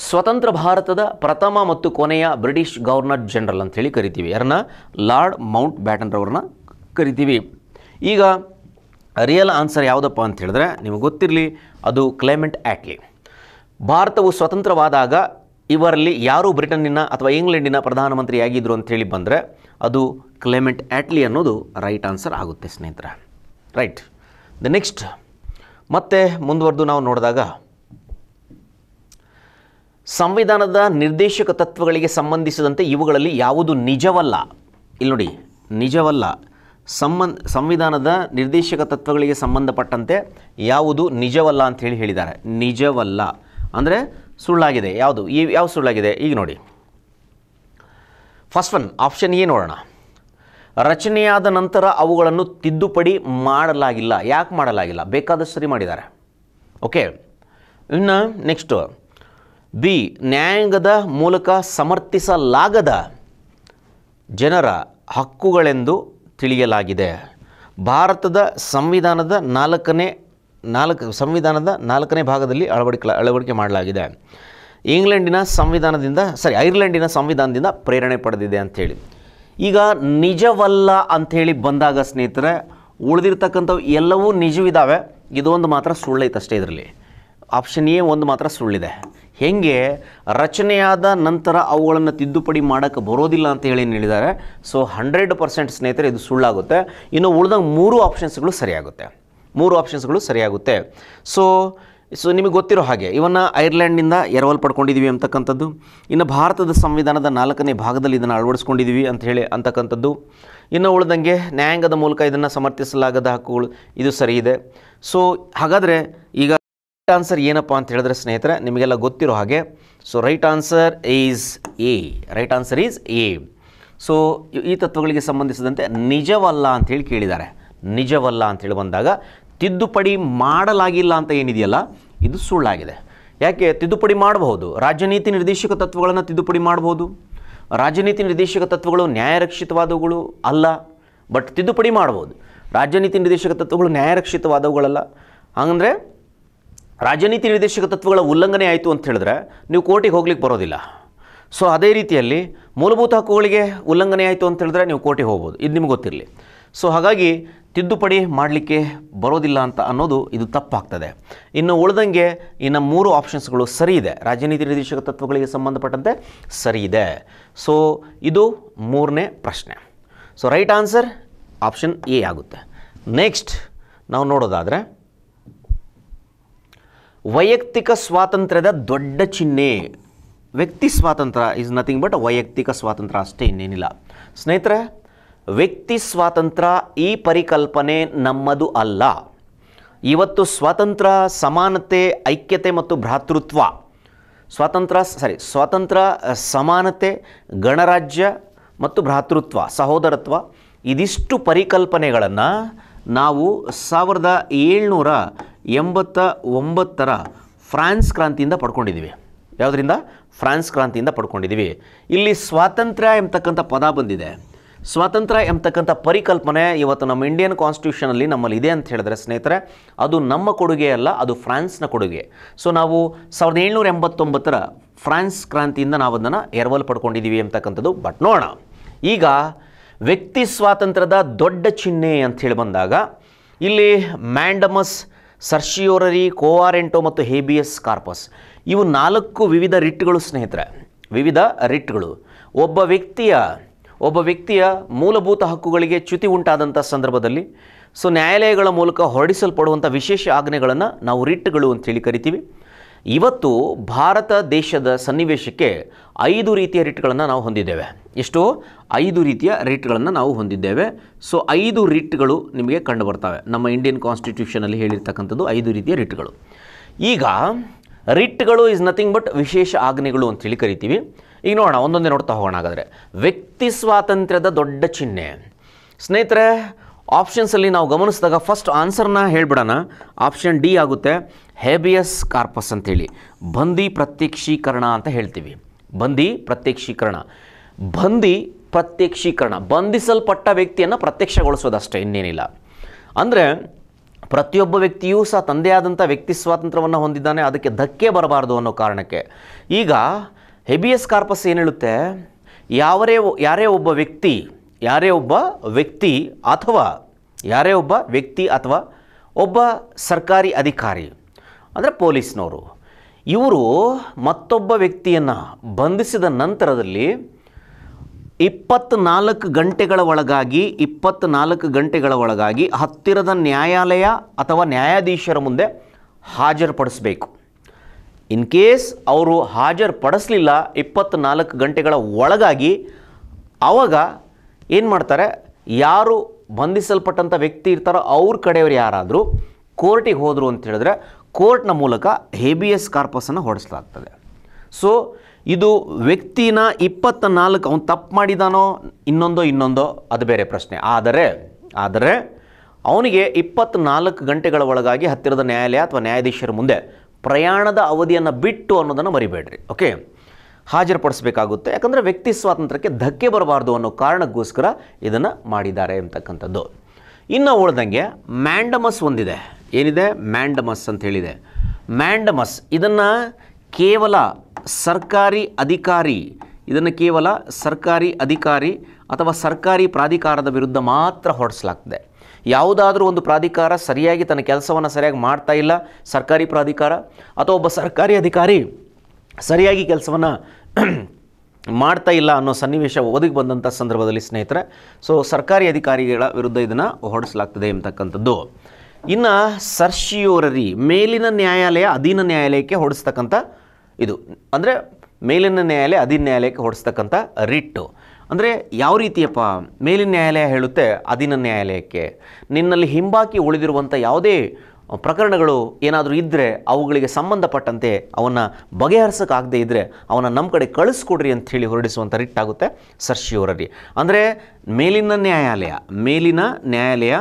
ಸ್ವತಂತ್ರ ಭಾರತದ ಪ್ರಥಮ ಮತ್ತು ಕೊನೆಯ ಬ್ರಿಟಿಷ್ ಗವರ್ನರ್ ಜನರಲ್ ಅಂತೇಳಿ ಕರಿತೀವಿ ಯಾರನ್ನ ಲಾರ್ಡ್ ಮೌಂಟ್ ಬ್ಯಾಟನ್ರವ್ರನ್ನ ಕರಿತೀವಿ ಈಗ ರಿಯಲ್ ಆನ್ಸರ್ ಯಾವುದಪ್ಪ ಅಂತ ಹೇಳಿದ್ರೆ ನಿಮಗೆ ಗೊತ್ತಿರಲಿ ಅದು ಕ್ಲೈಮೆಂಟ್ ಆ್ಯಕ್ಲಿ ಭಾರತವು ಸ್ವತಂತ್ರವಾದಾಗ ಇವರಲ್ಲಿ ಯಾರು ಬ್ರಿಟನ್ನಿನ ಅಥವಾ ಇಂಗ್ಲೆಂಡಿನ ಪ್ರಧಾನಮಂತ್ರಿಯಾಗಿದ್ದರು ಅಂಥೇಳಿ ಬಂದರೆ ಅದು ಕ್ಲೈಮೆಂಟ್ ಆ್ಯಟ್ಲಿ ಅನ್ನೋದು ರೈಟ್ ಆನ್ಸರ್ ಆಗುತ್ತೆ ಸ್ನೇಹಿತರೆ ರೈಟ್ ದ ನೆಕ್ಸ್ಟ್ ಮತ್ತೆ ಮುಂದುವರೆದು ನಾವು ನೋಡಿದಾಗ ಸಂವಿಧಾನದ ನಿರ್ದೇಶಕ ತತ್ವಗಳಿಗೆ ಸಂಬಂಧಿಸಿದಂತೆ ಇವುಗಳಲ್ಲಿ ಯಾವುದು ನಿಜವಲ್ಲ ಇಲ್ಲಿ ನೋಡಿ ನಿಜವಲ್ಲ ಸಂಬಂಧ ಸಂವಿಧಾನದ ನಿರ್ದೇಶಕ ತತ್ವಗಳಿಗೆ ಸಂಬಂಧಪಟ್ಟಂತೆ ಯಾವುದು ನಿಜವಲ್ಲ ಅಂಥೇಳಿ ಹೇಳಿದ್ದಾರೆ ನಿಜವಲ್ಲ ಅಂದರೆ ಸುಳ್ಳಾಗಿದೆ ಯಾವುದು ಈ ಯಾವ ಸುಳ್ಳಾಗಿದೆ ಈಗ ನೋಡಿ ಫಸ್ಟ್ ಒನ್ ಆಪ್ಷನ್ ಎ ನೋಡೋಣ ರಚನೆಯಾದ ನಂತರ ಅವುಗಳನ್ನು ತಿದ್ದುಪಡಿ ಮಾಡಲಾಗಿಲ್ಲ ಯಾಕೆ ಮಾಡಲಾಗಿಲ್ಲ ಬೇಕಾದಷ್ಟು ಸರಿ ಮಾಡಿದ್ದಾರೆ ಓಕೆ ಇನ್ನು ನೆಕ್ಸ್ಟು ಬಿ ನ್ಯಾಯಾಂಗದ ಮೂಲಕ ಸಮರ್ಥಿಸಲಾಗದ ಜನರ ಹಕ್ಕುಗಳೆಂದು ತಿಳಿಯಲಾಗಿದೆ ಭಾರತದ ಸಂವಿಧಾನದ ನಾಲ್ಕನೇ ನಾಲ್ಕು ಸಂವಿಧಾನದ ನಾಲ್ಕನೇ ಭಾಗದಲ್ಲಿ ಅಳವಡಿಕೆ ಅಳವಡಿಕೆ ಮಾಡಲಾಗಿದೆ ಇಂಗ್ಲೆಂಡಿನ ಸಂವಿಧಾನದಿಂದ ಸರಿ ಐರ್ಲೆಂಡಿನ ಸಂವಿಧಾನದಿಂದ ಪ್ರೇರಣೆ ಪಡೆದಿದೆ ಅಂಥೇಳಿ ಈಗ ನಿಜವಲ್ಲ ಅಂಥೇಳಿ ಬಂದಾಗ ಸ್ನೇಹಿತರೆ ಉಳಿದಿರ್ತಕ್ಕಂಥವು ಎಲ್ಲವೂ ನಿಜವಿದ್ದಾವೆ ಇದೊಂದು ಮಾತ್ರ ಸುಳ್ಳೈತಷ್ಟೇ ಇದರಲ್ಲಿ ಆಪ್ಷನ್ ಎ ಒಂದು ಮಾತ್ರ ಸುಳ್ಳಿದೆ ಹೇಗೆ ರಚನೆಯಾದ ನಂತರ ಅವುಗಳನ್ನು ತಿದ್ದುಪಡಿ ಮಾಡೋಕ್ಕೆ ಬರೋದಿಲ್ಲ ಅಂತ ಹೇಳಿ ಹೇಳಿದ್ದಾರೆ ಸೊ ಹಂಡ್ರೆಡ್ ಪರ್ಸೆಂಟ್ ಸ್ನೇಹಿತರೆ ಇದು ಸುಳ್ಳಾಗುತ್ತೆ ಇನ್ನು ಉಳ್ದಂಗೆ ಮೂರು ಆಪ್ಷನ್ಸ್ಗಳು ಸರಿಯಾಗುತ್ತೆ ಮೂರು ಆಪ್ಷನ್ಸ್ಗಳು ಸರಿಯಾಗುತ್ತೆ ಸೊ ಸೊ ನಿಮಗೆ ಗೊತ್ತಿರೋ ಹಾಗೆ ಇವನ್ನು ಐರ್ಲೆಂಡ್ನಿಂದ ಎರವಲ್ ಪಡ್ಕೊಂಡಿದ್ದೀವಿ ಅಂತಕ್ಕಂಥದ್ದು ಇನ್ನು ಭಾರತದ ಸಂವಿಧಾನದ ನಾಲ್ಕನೇ ಭಾಗದಲ್ಲಿ ಇದನ್ನು ಅಳವಡಿಸ್ಕೊಂಡಿದ್ದೀವಿ ಅಂತ ಹೇಳಿ ಅಂತಕ್ಕಂಥದ್ದು ಇನ್ನು ಉಳ್ದಂಗೆ ನ್ಯಾಯಾಂಗದ ಮೂಲಕ ಇದನ್ನು ಸಮರ್ಥಿಸಲಾಗದ ಹಕ್ಕುಗಳು ಇದು ಸರಿ ಇದೆ ಸೊ ಹಾಗಾದರೆ ಈಗ ಆನ್ಸರ್ ಏನಪ್ಪ ಅಂತ ಹೇಳಿದ್ರೆ ಸ್ನೇಹಿತರೆ ನಿಮಗೆಲ್ಲ ಗೊತ್ತಿರೋ ಹಾಗೆ so right answer is A right answer is A so ಈ ತತ್ವಗಳಿಗೆ ಸಂಬಂಧಿಸಿದಂತೆ ನಿಜವಲ್ಲ ಅಂಥೇಳಿ ಕೇಳಿದ್ದಾರೆ ನಿಜವಲ್ಲ ಅಂಥೇಳಿ ಬಂದಾಗ ತಿದ್ದುಪಡಿ ಮಾಡಲಾಗಿಲ್ಲ ಅಂತ ಏನಿದೆಯಲ್ಲ ಇದು ಸುಳ್ಳಾಗಿದೆ ಯಾಕೆ ತಿದ್ದುಪಡಿ ಮಾಡಬಹುದು ರಾಜನೀತಿ ನಿರ್ದೇಶಕ ತತ್ವಗಳನ್ನು ತಿದ್ದುಪಡಿ ಮಾಡಬಹುದು ರಾಜನೀತಿ ನಿರ್ದೇಶಕ ತತ್ವಗಳು ನ್ಯಾಯರಕ್ಷಿತವಾದವುಗಳು ಅಲ್ಲ ಬಟ್ ತಿದ್ದುಪಡಿ ಮಾಡ್ಬೋದು ರಾಜನೀತಿ ನಿರ್ದೇಶಕ ತತ್ವಗಳು ನ್ಯಾಯರಕ್ಷಿತವಾದವುಗಳಲ್ಲ ಹಂಗಂದರೆ ರಾಜನೀತಿ ನಿರ್ದೇಶಕ ತತ್ವಗಳ ಉಲ್ಲಂಘನೆ ಆಯಿತು ಅಂತ ಹೇಳಿದ್ರೆ ನೀವು ಕೋರ್ಟಿಗೆ ಹೋಗ್ಲಿಕ್ಕೆ ಬರೋದಿಲ್ಲ ಸೊ ಅದೇ ರೀತಿಯಲ್ಲಿ ಮೂಲಭೂತ ಹಕ್ಕುಗಳಿಗೆ ಉಲ್ಲಂಘನೆ ಆಯಿತು ಅಂತ ಹೇಳಿದ್ರೆ ನೀವು ಕೋರ್ಟಿಗೆ ಹೋಗ್ಬೋದು ಇದು ನಿಮ್ಗೆ ಗೊತ್ತಿರಲಿ ಸೊ ಹಾಗಾಗಿ ತಿದ್ದುಪಡಿ ಮಾಡಲಿಕ್ಕೆ ಬರೋದಿಲ್ಲ ಅಂತ ಅನ್ನೋದು ಇದು ತಪ್ಪಾಗ್ತದೆ ಇನ್ನು ಉಳಿದಂಗೆ ಇನ್ನು ಮೂರು ಆಪ್ಷನ್ಸ್ಗಳು ಸರಿ ಇದೆ ರಾಜನೀತಿ ನಿರ್ದೇಶಕ ತತ್ವಗಳಿಗೆ ಸಂಬಂಧಪಟ್ಟಂತೆ ಸರಿ ಇದೆ ಸೊ ಇದು ಮೂರನೇ ಪ್ರಶ್ನೆ so right answer option A ಆಗುತ್ತೆ ನೆಕ್ಸ್ಟ್ ನಾವು ನೋಡೋದಾದರೆ ವೈಯಕ್ತಿಕ ಸ್ವಾತಂತ್ರ್ಯದ ದೊಡ್ಡ ಚಿಹ್ನೆ ವ್ಯಕ್ತಿ ಸ್ವಾತಂತ್ರ್ಯ ಇಸ್ ನಥಿಂಗ್ ಬಟ್ ವೈಯಕ್ತಿಕ ಸ್ವಾತಂತ್ರ್ಯ ಅಷ್ಟೇ ಇನ್ನೇನಿಲ್ಲ ಸ್ನೇಹಿತರೆ ವ್ಯಕ್ತಿ ಸ್ವಾತಂತ್ರ್ಯ ಈ ಪರಿಕಲ್ಪನೆ ನಮ್ಮದು ಅಲ್ಲ ಇವತ್ತು ಸ್ವಾತಂತ್ರ್ಯ ಸಮಾನತೆ ಐಕ್ಯತೆ ಮತ್ತು ಭ್ರಾತೃತ್ವ ಸ್ವಾತಂತ್ರ್ಯ ಸಾರಿ ಸ್ವಾತಂತ್ರ್ಯ ಸಮಾನತೆ ಗಣರಾಜ್ಯ ಮತ್ತು ಭ್ರಾತೃತ್ವ ಸಹೋದರತ್ವ ಇದಿಷ್ಟು ಪರಿಕಲ್ಪನೆಗಳನ್ನು ನಾವು ಸಾವಿರದ ಏಳ್ನೂರ ಎಂಬತ್ತ ಒಂಬತ್ತರ ಫ್ರಾನ್ಸ್ ಕ್ರಾಂತಿಯಿಂದ ಪಡ್ಕೊಂಡಿದ್ದೀವಿ ಯಾವುದರಿಂದ ಫ್ರಾನ್ಸ್ ಕ್ರಾಂತಿಯಿಂದ ಪಡ್ಕೊಂಡಿದ್ದೀವಿ ಇಲ್ಲಿ ಸ್ವಾತಂತ್ರ್ಯ ಎಂಬತಕ್ಕಂಥ ಪದ ಬಂದಿದೆ ಸ್ವಾತಂತ್ರ್ಯ ಎಂಬತಕ್ಕಂಥ ಪರಿಕಲ್ಪನೆ ಇವತ್ತು ನಮ್ಮ ಇಂಡಿಯನ್ ಕಾನ್ಸ್ಟಿಟ್ಯೂಷನಲ್ಲಿ ನಮ್ಮಲ್ಲಿ ಇದೆ ಅಂತ ಹೇಳಿದ್ರೆ ಸ್ನೇಹಿತರೆ ಅದು ನಮ್ಮ ಕೊಡುಗೆ ಅಲ್ಲ ಅದು ಫ್ರಾನ್ಸ್ನ ಕೊಡುಗೆ ಸೊ ನಾವು ಸಾವಿರದ ಏಳ್ನೂರ ಎಂಬತ್ತೊಂಬತ್ತರ ಫ್ರಾನ್ಸ್ ಕ್ರಾಂತಿಯಿಂದ ನಾವು ಅದನ್ನು ಎರವಲು ಪಡ್ಕೊಂಡಿದ್ದೀವಿ ಅಂತಕ್ಕಂಥದ್ದು ಬಟ್ ನೋಡೋಣ ಈಗ ವ್ಯಕ್ತಿ ಸ್ವಾತಂತ್ರ್ಯದ ದೊಡ್ಡ ಚಿಹ್ನೆ ಅಂತ ಬಂದಾಗ ಇಲ್ಲಿ ಮ್ಯಾಂಡಮಸ್ ಸರ್ಷಿಯೋರರಿ ಕೋವಾರೆಂಟೋ ಮತ್ತು ಹೇಬಿಯಸ್ ಕಾರ್ಪಸ್ ಇವು ನಾಲ್ಕು ವಿವಿಧ ರಿಟ್ಗಳು ಸ್ನೇಹಿತರೆ ವಿವಿಧ ರಿಟ್ಗಳು ಒಬ್ಬ ವ್ಯಕ್ತಿಯ ಒಬ್ಬ ವ್ಯಕ್ತಿಯ ಮೂಲಭೂತ ಹಕ್ಕುಗಳಿಗೆ ಚ್ಯುತಿ ಉಂಟಾದಂಥ ಸಂದರ್ಭದಲ್ಲಿ ಸೊ ನ್ಯಾಯಾಲಯಗಳ ಮೂಲಕ ಹೊರಡಿಸಲ್ಪಡುವಂಥ ವಿಶೇಷ ಆಜ್ಞೆಗಳನ್ನು ನಾವು ರಿಟ್ಗಳು ಅಂತೇಳಿ ಕರಿತೀವಿ ಇವತ್ತು ಭಾರತ ದೇಶದ ಸನ್ನಿವೇಶಕ್ಕೆ ಐದು ರೀತಿಯ ರಿಟ್ಗಳನ್ನು ನಾವು ಹೊಂದಿದ್ದೇವೆ ಎಷ್ಟು ಐದು ರೀತಿಯ ರಿಟ್ಗಳನ್ನು ನಾವು ಹೊಂದಿದ್ದೇವೆ ಸೊ ಐದು ರಿಟ್ಗಳು ನಿಮಗೆ ಕಂಡು ಬರ್ತವೆ ನಮ್ಮ ಇಂಡಿಯನ್ ಕಾನ್ಸ್ಟಿಟ್ಯೂಷನಲ್ಲಿ ಹೇಳಿರ್ತಕ್ಕಂಥದ್ದು ಐದು ರೀತಿಯ ರಿಟ್ಗಳು ಈಗ ರಿಟ್ಗಳು ಇಸ್ ನಥಿಂಗ್ ಬಟ್ ವಿಶೇಷ ಆಜ್ಞೆಗಳು ಅಂತೇಳಿ ಕರಿತೀವಿ ಈಗ ನೋಡೋಣ ಒಂದೊಂದೇ ನೋಡ್ತಾ ಹೋಗೋಣ ಹಾಗಾದರೆ ವ್ಯಕ್ತಿ ಸ್ವಾತಂತ್ರ್ಯದ ದೊಡ್ಡ ಚಿಹ್ನೆ ಸ್ನೇಹಿತರೆ ಆಪ್ಷನ್ಸಲ್ಲಿ ನಾವು ಗಮನಿಸಿದಾಗ ಫಸ್ಟ್ ಆನ್ಸರ್ನ ಹೇಳ್ಬಿಡೋಣ ಆಪ್ಷನ್ ಡಿ ಆಗುತ್ತೆ ಹೇಬಿಯಸ್ ಕಾರ್ಪಸ್ ಅಂತೇಳಿ ಬಂದಿ ಪ್ರತ್ಯಕ್ಷೀಕರಣ ಅಂತ ಹೇಳ್ತೀವಿ ಬಂದಿ ಪ್ರತ್ಯಕ್ಷೀಕರಣ ಬಂದಿ ಪ್ರತ್ಯಕ್ಷೀಕರಣ ಬಂಧಿಸಲ್ಪಟ್ಟ ವ್ಯಕ್ತಿಯನ್ನು ಪ್ರತ್ಯಕ್ಷಗೊಳಿಸೋದಷ್ಟೇ ಇನ್ನೇನಿಲ್ಲ ಅಂದರೆ ಪ್ರತಿಯೊಬ್ಬ ವ್ಯಕ್ತಿಯೂ ಸಹ ತಂದೆಯಾದಂಥ ವ್ಯಕ್ತಿ ಸ್ವಾತಂತ್ರ್ಯವನ್ನು ಹೊಂದಿದ್ದಾನೆ ಅದಕ್ಕೆ ಧಕ್ಕೆ ಬರಬಾರ್ದು ಅನ್ನೋ ಕಾರಣಕ್ಕೆ ಈಗ ಹೆಬಿಯಸ್ ಕಾರ್ಪಸ್ ಏನು ಹೇಳುತ್ತೆ ಯಾವರೇ ಯಾರೇ ಒಬ್ಬ ವ್ಯಕ್ತಿ ಯಾರೇ ಒಬ್ಬ ವ್ಯಕ್ತಿ ಅಥವಾ ಯಾರೇ ಒಬ್ಬ ವ್ಯಕ್ತಿ ಅಥವಾ ಒಬ್ಬ ಸರ್ಕಾರಿ ಅಧಿಕಾರಿ ಅಂದರೆ ಪೊಲೀಸ್ನವರು ಇವರು ಮತ್ತೊಬ್ಬ ವ್ಯಕ್ತಿಯನ್ನು ಬಂಧಿಸಿದ ನಂತರದಲ್ಲಿ ಇಪ್ಪತ್ತ್ನಾಲ್ಕು ಗಂಟೆಗಳ ಒಳಗಾಗಿ ನಾಲ್ಕು ಗಂಟೆಗಳ ಒಳಗಾಗಿ ಹತ್ತಿರದ ನ್ಯಾಯಾಲಯ ಅಥವಾ ನ್ಯಾಯಾಧೀಶರ ಮುಂದೆ ಹಾಜರುಪಡಿಸಬೇಕು ಇನ್ ಕೇಸ್ ಅವರು ಹಾಜರುಪಡಿಸಲಿಲ್ಲ ಇಪ್ಪತ್ತ್ನಾಲ್ಕು ಗಂಟೆಗಳ ಒಳಗಾಗಿ ಆವಾಗ ಏನು ಮಾಡ್ತಾರೆ ಯಾರು ಬಂಧಿಸಲ್ಪಟ್ಟಂಥ ವ್ಯಕ್ತಿ ಇರ್ತಾರೋ ಅವ್ರ ಕಡೆಯವರು ಯಾರಾದರೂ ಕೋರ್ಟಿಗೆ ಹೋದರು ಅಂತ ಹೇಳಿದ್ರೆ ಕೋರ್ಟ್ನ ಮೂಲಕ ಹೇಬಿಯಸ್ ಕಾರ್ಪಸನ್ನು ಹೊಡೆಸಲಾಗ್ತದೆ ಸೊ ಇದು ವ್ಯಕ್ತಿನ ಇಪ್ಪತ್ತ ನಾಲ್ಕು ಅವನು ತಪ್ಪು ಮಾಡಿದಾನೋ ಇನ್ನೊಂದೋ ಇನ್ನೊಂದೋ ಅದು ಬೇರೆ ಪ್ರಶ್ನೆ ಆದರೆ ಆದರೆ ಅವನಿಗೆ ನಾಲ್ಕು ಗಂಟೆಗಳ ಒಳಗಾಗಿ ಹತ್ತಿರದ ನ್ಯಾಯಾಲಯ ಅಥವಾ ನ್ಯಾಯಾಧೀಶರ ಮುಂದೆ ಪ್ರಯಾಣದ ಅವಧಿಯನ್ನು ಬಿಟ್ಟು ಅನ್ನೋದನ್ನು ಮರಿಬೇಡ್ರಿ ಓಕೆ ಹಾಜರುಪಡಿಸಬೇಕಾಗುತ್ತೆ ಯಾಕಂದರೆ ವ್ಯಕ್ತಿ ಸ್ವಾತಂತ್ರ್ಯಕ್ಕೆ ಧಕ್ಕೆ ಬರಬಾರ್ದು ಅನ್ನೋ ಕಾರಣಕ್ಕೋಸ್ಕರ ಇದನ್ನು ಮಾಡಿದ್ದಾರೆ ಅಂತಕ್ಕಂಥದ್ದು ಇನ್ನು ಉಳ್ದಂಗೆ ಮ್ಯಾಂಡಮಸ್ ಒಂದಿದೆ ಏನಿದೆ ಮ್ಯಾಂಡಮಸ್ ಅಂತ ಹೇಳಿದೆ ಮ್ಯಾಂಡಮಸ್ ಇದನ್ನು ಕೇವಲ ಸರ್ಕಾರಿ ಅಧಿಕಾರಿ ಇದನ್ನು ಕೇವಲ ಸರ್ಕಾರಿ ಅಧಿಕಾರಿ ಅಥವಾ ಸರ್ಕಾರಿ ಪ್ರಾಧಿಕಾರದ ವಿರುದ್ಧ ಮಾತ್ರ ಹೊರಡಿಸಲಾಗ್ತದೆ ಯಾವುದಾದ್ರೂ ಒಂದು ಪ್ರಾಧಿಕಾರ ಸರಿಯಾಗಿ ತನ್ನ ಕೆಲಸವನ್ನು ಸರಿಯಾಗಿ ಮಾಡ್ತಾ ಇಲ್ಲ ಸರ್ಕಾರಿ ಪ್ರಾಧಿಕಾರ ಅಥವಾ ಒಬ್ಬ ಸರ್ಕಾರಿ ಅಧಿಕಾರಿ ಸರಿಯಾಗಿ ಕೆಲಸವನ್ನು *clears throat* ಮಾಡ್ತಾ ಇಲ್ಲ ಅನ್ನೋ ಸನ್ನಿವೇಶ ಒದಗಿ ಬಂದಂಥ ಸಂದರ್ಭದಲ್ಲಿ ಸ್ನೇಹಿತರೆ ಸೊ ಸರ್ಕಾರಿ ಅಧಿಕಾರಿಗಳ ವಿರುದ್ಧ ಇದನ್ನು ಹೊರಡಿಸಲಾಗ್ತದೆ ಎಂಬತಕ್ಕಂಥದ್ದು ಇನ್ನು ಸರ್ಶಿಯೋರರಿ ಮೇಲಿನ ನ್ಯಾಯಾಲಯ ಅಧೀನ ನ್ಯಾಯಾಲಯಕ್ಕೆ ಹೊಡಿಸ್ತಕ್ಕಂಥ ಇದು ಅಂದರೆ ಮೇಲಿನ ನ್ಯಾಯಾಲಯ ಅಧೀನ ನ್ಯಾಯಾಲಯಕ್ಕೆ ಹೊಡಿಸ್ತಕ್ಕಂಥ ರಿಟ್ಟು ಅಂದರೆ ಯಾವ ರೀತಿಯಪ್ಪ ಮೇಲಿನ ನ್ಯಾಯಾಲಯ ಹೇಳುತ್ತೆ ಅಧೀನ ನ್ಯಾಯಾಲಯಕ್ಕೆ ನಿನ್ನಲ್ಲಿ ಹಿಂಬಾಕಿ ಉಳಿದಿರುವಂಥ ಯಾವುದೇ ಪ್ರಕರಣಗಳು ಏನಾದರೂ ಇದ್ದರೆ ಅವುಗಳಿಗೆ ಸಂಬಂಧಪಟ್ಟಂತೆ ಅವನ್ನು ಬಗೆಹರಿಸೋಕ್ಕಾಗದೇ ಇದ್ದರೆ ಅವನ್ನ ನಮ್ಮ ಕಡೆ ಕಳಿಸ್ಕೊಡ್ರಿ ಅಂತ ಹೇಳಿ ಹೊರಡಿಸುವಂಥ ರಿಟ್ಟಾಗುತ್ತೆ ಸರ್ಶಿಯವರಲ್ಲಿ ಅಂದರೆ ಮೇಲಿನ ನ್ಯಾಯಾಲಯ ಮೇಲಿನ ನ್ಯಾಯಾಲಯ